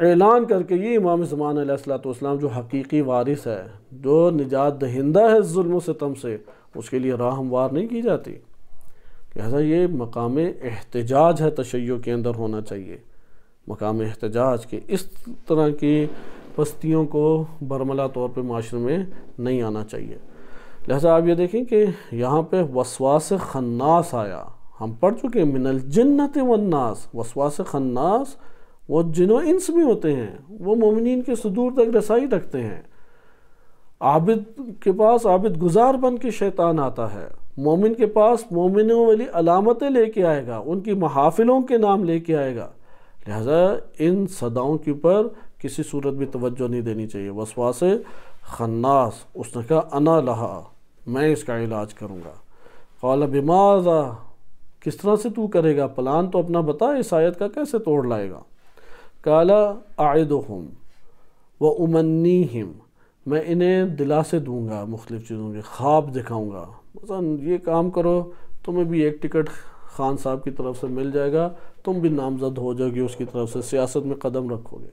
اعلان کر کے یہ امام زمان علیہ السلام والسلام جو حقیقی وارث ہے جو نجات دہندہ ہے ظلم و ستم سے اس کے لیے راہ ہموار نہیں کی جاتی لہٰذا یہ مقام احتجاج ہے تشیع کے اندر ہونا چاہیے مقام احتجاج کہ اس طرح کی پستیوں کو برملا طور پہ معاشرے میں نہیں آنا چاہیے لہٰذا آپ یہ دیکھیں کہ یہاں پہ وسواس خناس آیا ہم پڑھ چکے من الجنت والناس وسواس خناس وہ جن و انس میں ہوتے ہیں وہ مومنین کے صدور تک رسائی رکھتے ہیں عابد کے پاس عابد گزار بن کے شیطان آتا ہے مومن کے پاس مومنوں والی علامتیں لے کے آئے گا ان کی محافلوں کے نام لے کے آئے گا لہذا ان صداؤں کے اوپر کسی صورت بھی توجہ نہیں دینی چاہیے وسواس خناس اس نے کہا انا لہا میں اس کا علاج کروں گا قال بماذا کس طرح سے تو کرے گا پلان تو اپنا بتا اس آیت کا کیسے توڑ لائے گا کالا آیڈ و امنیہم میں انہیں دلا سے دوں گا مختلف چیزوں کے خواب دکھاؤں گا مثلا یہ کام کرو تمہیں بھی ایک ٹکٹ خان صاحب کی طرف سے مل جائے گا تم بھی نامزد ہو جاؤ گے اس کی طرف سے سیاست میں قدم رکھو گے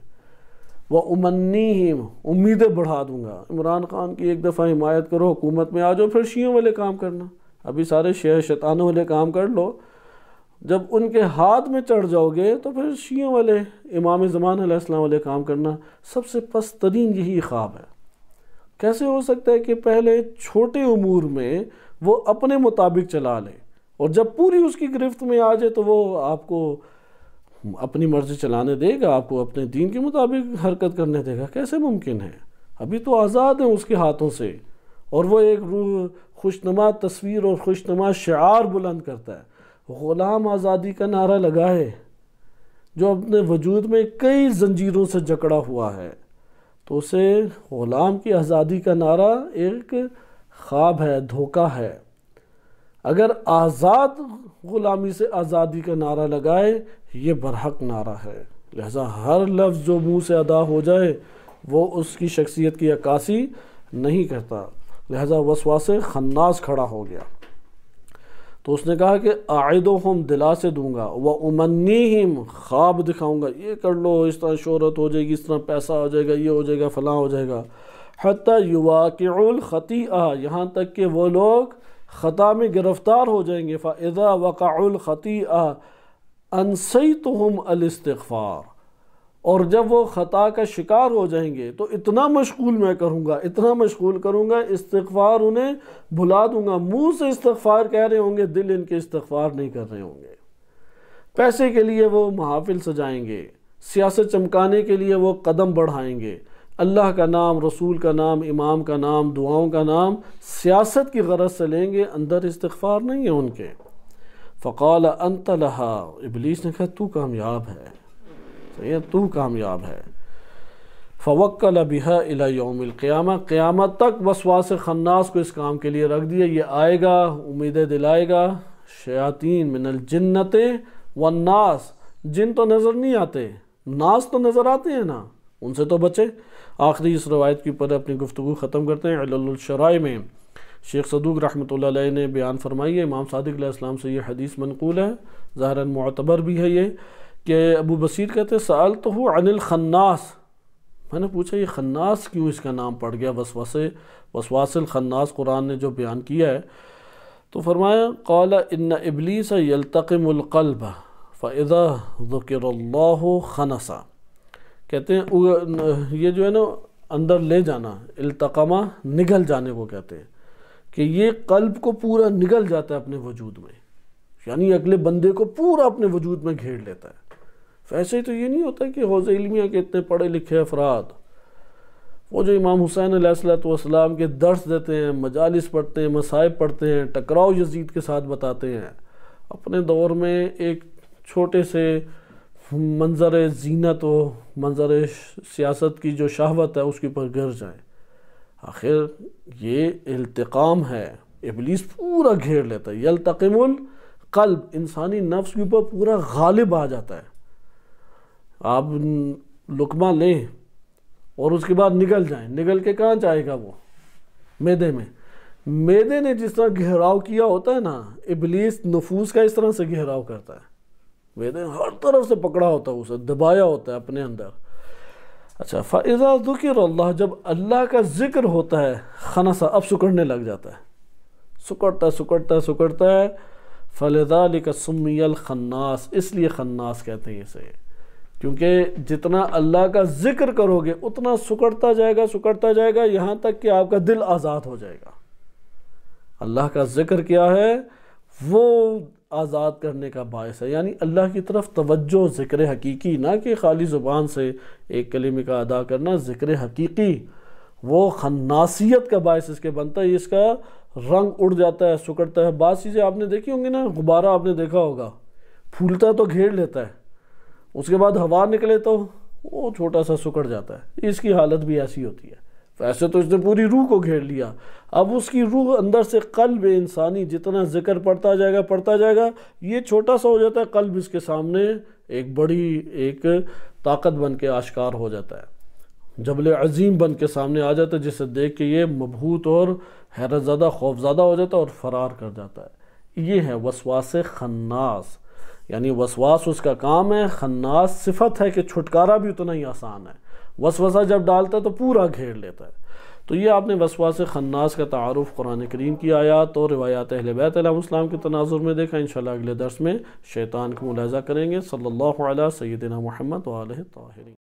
وہ امنیہم امیدیں بڑھا دوں گا عمران خان کی ایک دفعہ حمایت کرو حکومت میں آ جاؤ پھر شیعوں والے کام کرنا ابھی سارے شیعہ شیطانوں والے کام کر لو جب ان کے ہاتھ میں چڑھ جاؤ گے تو پھر شیعوں والے امام زمان علیہ السلام علیہ کام کرنا سب سے پست ترین یہی خواب ہے کیسے ہو سکتا ہے کہ پہلے چھوٹے امور میں وہ اپنے مطابق چلا لے اور جب پوری اس کی گرفت میں آ جائے تو وہ آپ کو اپنی مرضی چلانے دے گا آپ کو اپنے دین کے مطابق حرکت کرنے دے گا کیسے ممکن ہے ابھی تو آزاد ہیں اس کے ہاتھوں سے اور وہ ایک روح خوش تصویر اور خوش نما بلند کرتا ہے غلام آزادی کا نعرہ لگا ہے جو اپنے وجود میں کئی زنجیروں سے جکڑا ہوا ہے تو اسے غلام کی آزادی کا نعرہ ایک خواب ہے دھوکہ ہے اگر آزاد غلامی سے آزادی کا نعرہ لگائے یہ برحق نعرہ ہے لہذا ہر لفظ جو منہ سے ادا ہو جائے وہ اس کی شخصیت کی عکاسی نہیں کرتا لہذا وسوا سے کھڑا ہو گیا تو اس نے کہا کہ عائد و دلا سے دوں گا وہ امنیہم خواب دکھاؤں گا یہ کر لو اس طرح شہرت ہو جائے گی اس طرح پیسہ ہو جائے گا یہ ہو جائے گا فلاں ہو جائے گا حتیٰ یواقع الخطیعہ یہاں تک کہ وہ لوگ خطا میں گرفتار ہو جائیں گے فَإِذَا وَقَعُ الخطی أَنْسَيْتُهُمْ الْاِسْتِغْفَارِ اور جب وہ خطا کا شکار ہو جائیں گے تو اتنا مشغول میں کروں گا اتنا مشغول کروں گا استغفار انہیں بھلا دوں گا منہ سے استغفار کہہ رہے ہوں گے دل ان کے استغفار نہیں کر رہے ہوں گے پیسے کے لیے وہ محافل سجائیں گے سیاست چمکانے کے لیے وہ قدم بڑھائیں گے اللہ کا نام رسول کا نام امام کا نام دعاؤں کا نام سیاست کی غرض سے لیں گے اندر استغفار نہیں ہے ان کے فقال انت لہا ابلیس نے کہا تو کامیاب ہے یہ تو کامیاب ہے فوکل بحا الا یوم القیامہ قیامت تک وسواس خناس کو اس کام کے لیے رکھ دیا یہ آئے گا امیدیں دلائے گا شیاطین من الجنت و جن تو نظر نہیں آتے ناس تو نظر آتے ہیں نا ان سے تو بچے آخری اس روایت کے اوپر اپنی گفتگو ختم کرتے ہیں علل الشرائع میں شیخ صدوق رحمۃ اللہ علیہ نے بیان فرمائی ہے امام صادق علیہ السلام سے یہ حدیث منقول ہے ظاہراً معتبر بھی ہے یہ کہ ابو بصیر کہتے ہیں سال تو الخناس میں نے پوچھا یہ خناس کیوں اس کا نام پڑ گیا وسوسے وسواس الخناس قرآن نے جو بیان کیا ہے تو فرمایا قال ان ابلیس یلتقم القلب فَإِذَا ذکر اللہ و خنسا کہتے ہیں یہ جو ہے نا اندر لے جانا التقمہ نگل جانے کو کہتے ہیں کہ یہ قلب کو پورا نگل جاتا ہے اپنے وجود میں یعنی اگلے بندے کو پورا اپنے وجود میں گھیر لیتا ہے ہی تو یہ نہیں ہوتا کہ حوض علمیہ کے اتنے پڑھے لکھے افراد وہ جو امام حسین علیہ السلام والسلام کے درس دیتے ہیں مجالس پڑھتے ہیں مصائب پڑھتے ہیں ٹکراؤ یزید کے ساتھ بتاتے ہیں اپنے دور میں ایک چھوٹے سے منظر زینت و منظر سیاست کی جو شہوت ہے اس کے اوپر گر جائیں آخر یہ التقام ہے ابلیس پورا گھیر لیتا ہے یلتقم القلب انسانی نفس کے اوپر پورا غالب آ جاتا ہے آپ لقمہ لیں اور اس کے بعد نگل جائیں نگل کے کہاں جائے گا وہ میدے میں میدے نے جس طرح گہراؤ کیا ہوتا ہے نا ابلیس نفوس کا اس طرح سے گھیراؤ کرتا ہے میدے نے ہر طرف سے پکڑا ہوتا ہے اسے دبایا ہوتا ہے اپنے اندر اچھا فَإِذَا ذُكِرَ اللہ جب اللہ کا ذکر ہوتا ہے خناسا اب سکڑنے لگ جاتا ہے سکڑتا ہے سکڑتا ہے سکڑتا ہے فَلِذَلِكَ سُمِّيَ الْخَنَّاسِ اس لیے خناس کہتے ہیں اسے کیونکہ جتنا اللہ کا ذکر کرو گے اتنا سکڑتا جائے گا سکڑتا جائے گا یہاں تک کہ آپ کا دل آزاد ہو جائے گا اللہ کا ذکر کیا ہے وہ آزاد کرنے کا باعث ہے یعنی اللہ کی طرف توجہ ذکر حقیقی نہ کہ خالی زبان سے ایک کلمہ کا ادا کرنا ذکر حقیقی وہ خناسیت کا باعث اس کے بنتا ہے اس کا رنگ اڑ جاتا ہے سکڑتا ہے بعض چیزیں آپ نے دیکھی ہوں گی نا غبارہ آپ نے دیکھا ہوگا پھولتا تو گھیر لیتا ہے اس کے بعد ہوا نکلے تو وہ چھوٹا سا سکڑ جاتا ہے اس کی حالت بھی ایسی ہوتی ہے ویسے تو اس نے پوری روح کو گھیر لیا اب اس کی روح اندر سے قلب انسانی جتنا ذکر پڑتا جائے گا پڑتا جائے گا یہ چھوٹا سا ہو جاتا ہے قلب اس کے سامنے ایک بڑی ایک طاقت بن کے آشکار ہو جاتا ہے جبل عظیم بن کے سامنے آ جاتا ہے جسے دیکھ کے یہ مبہوت اور حیرت زیادہ زیادہ ہو جاتا ہے اور فرار کر جاتا ہے یہ ہے وسواس خناس یعنی وسواس اس کا کام ہے خناس صفت ہے کہ چھٹکارا بھی اتنا ہی آسان ہے وسوسہ جب ڈالتا ہے تو پورا گھیر لیتا ہے تو یہ آپ نے وسواس خناس کا تعارف قرآن کریم کی آیات اور روایات اہل بیت علیہ السلام کے تناظر میں دیکھا انشاءاللہ اگلے درس میں شیطان کا ملاحظہ کریں گے صلی اللہ علیہ سیدنا محمد علیہ طاہرین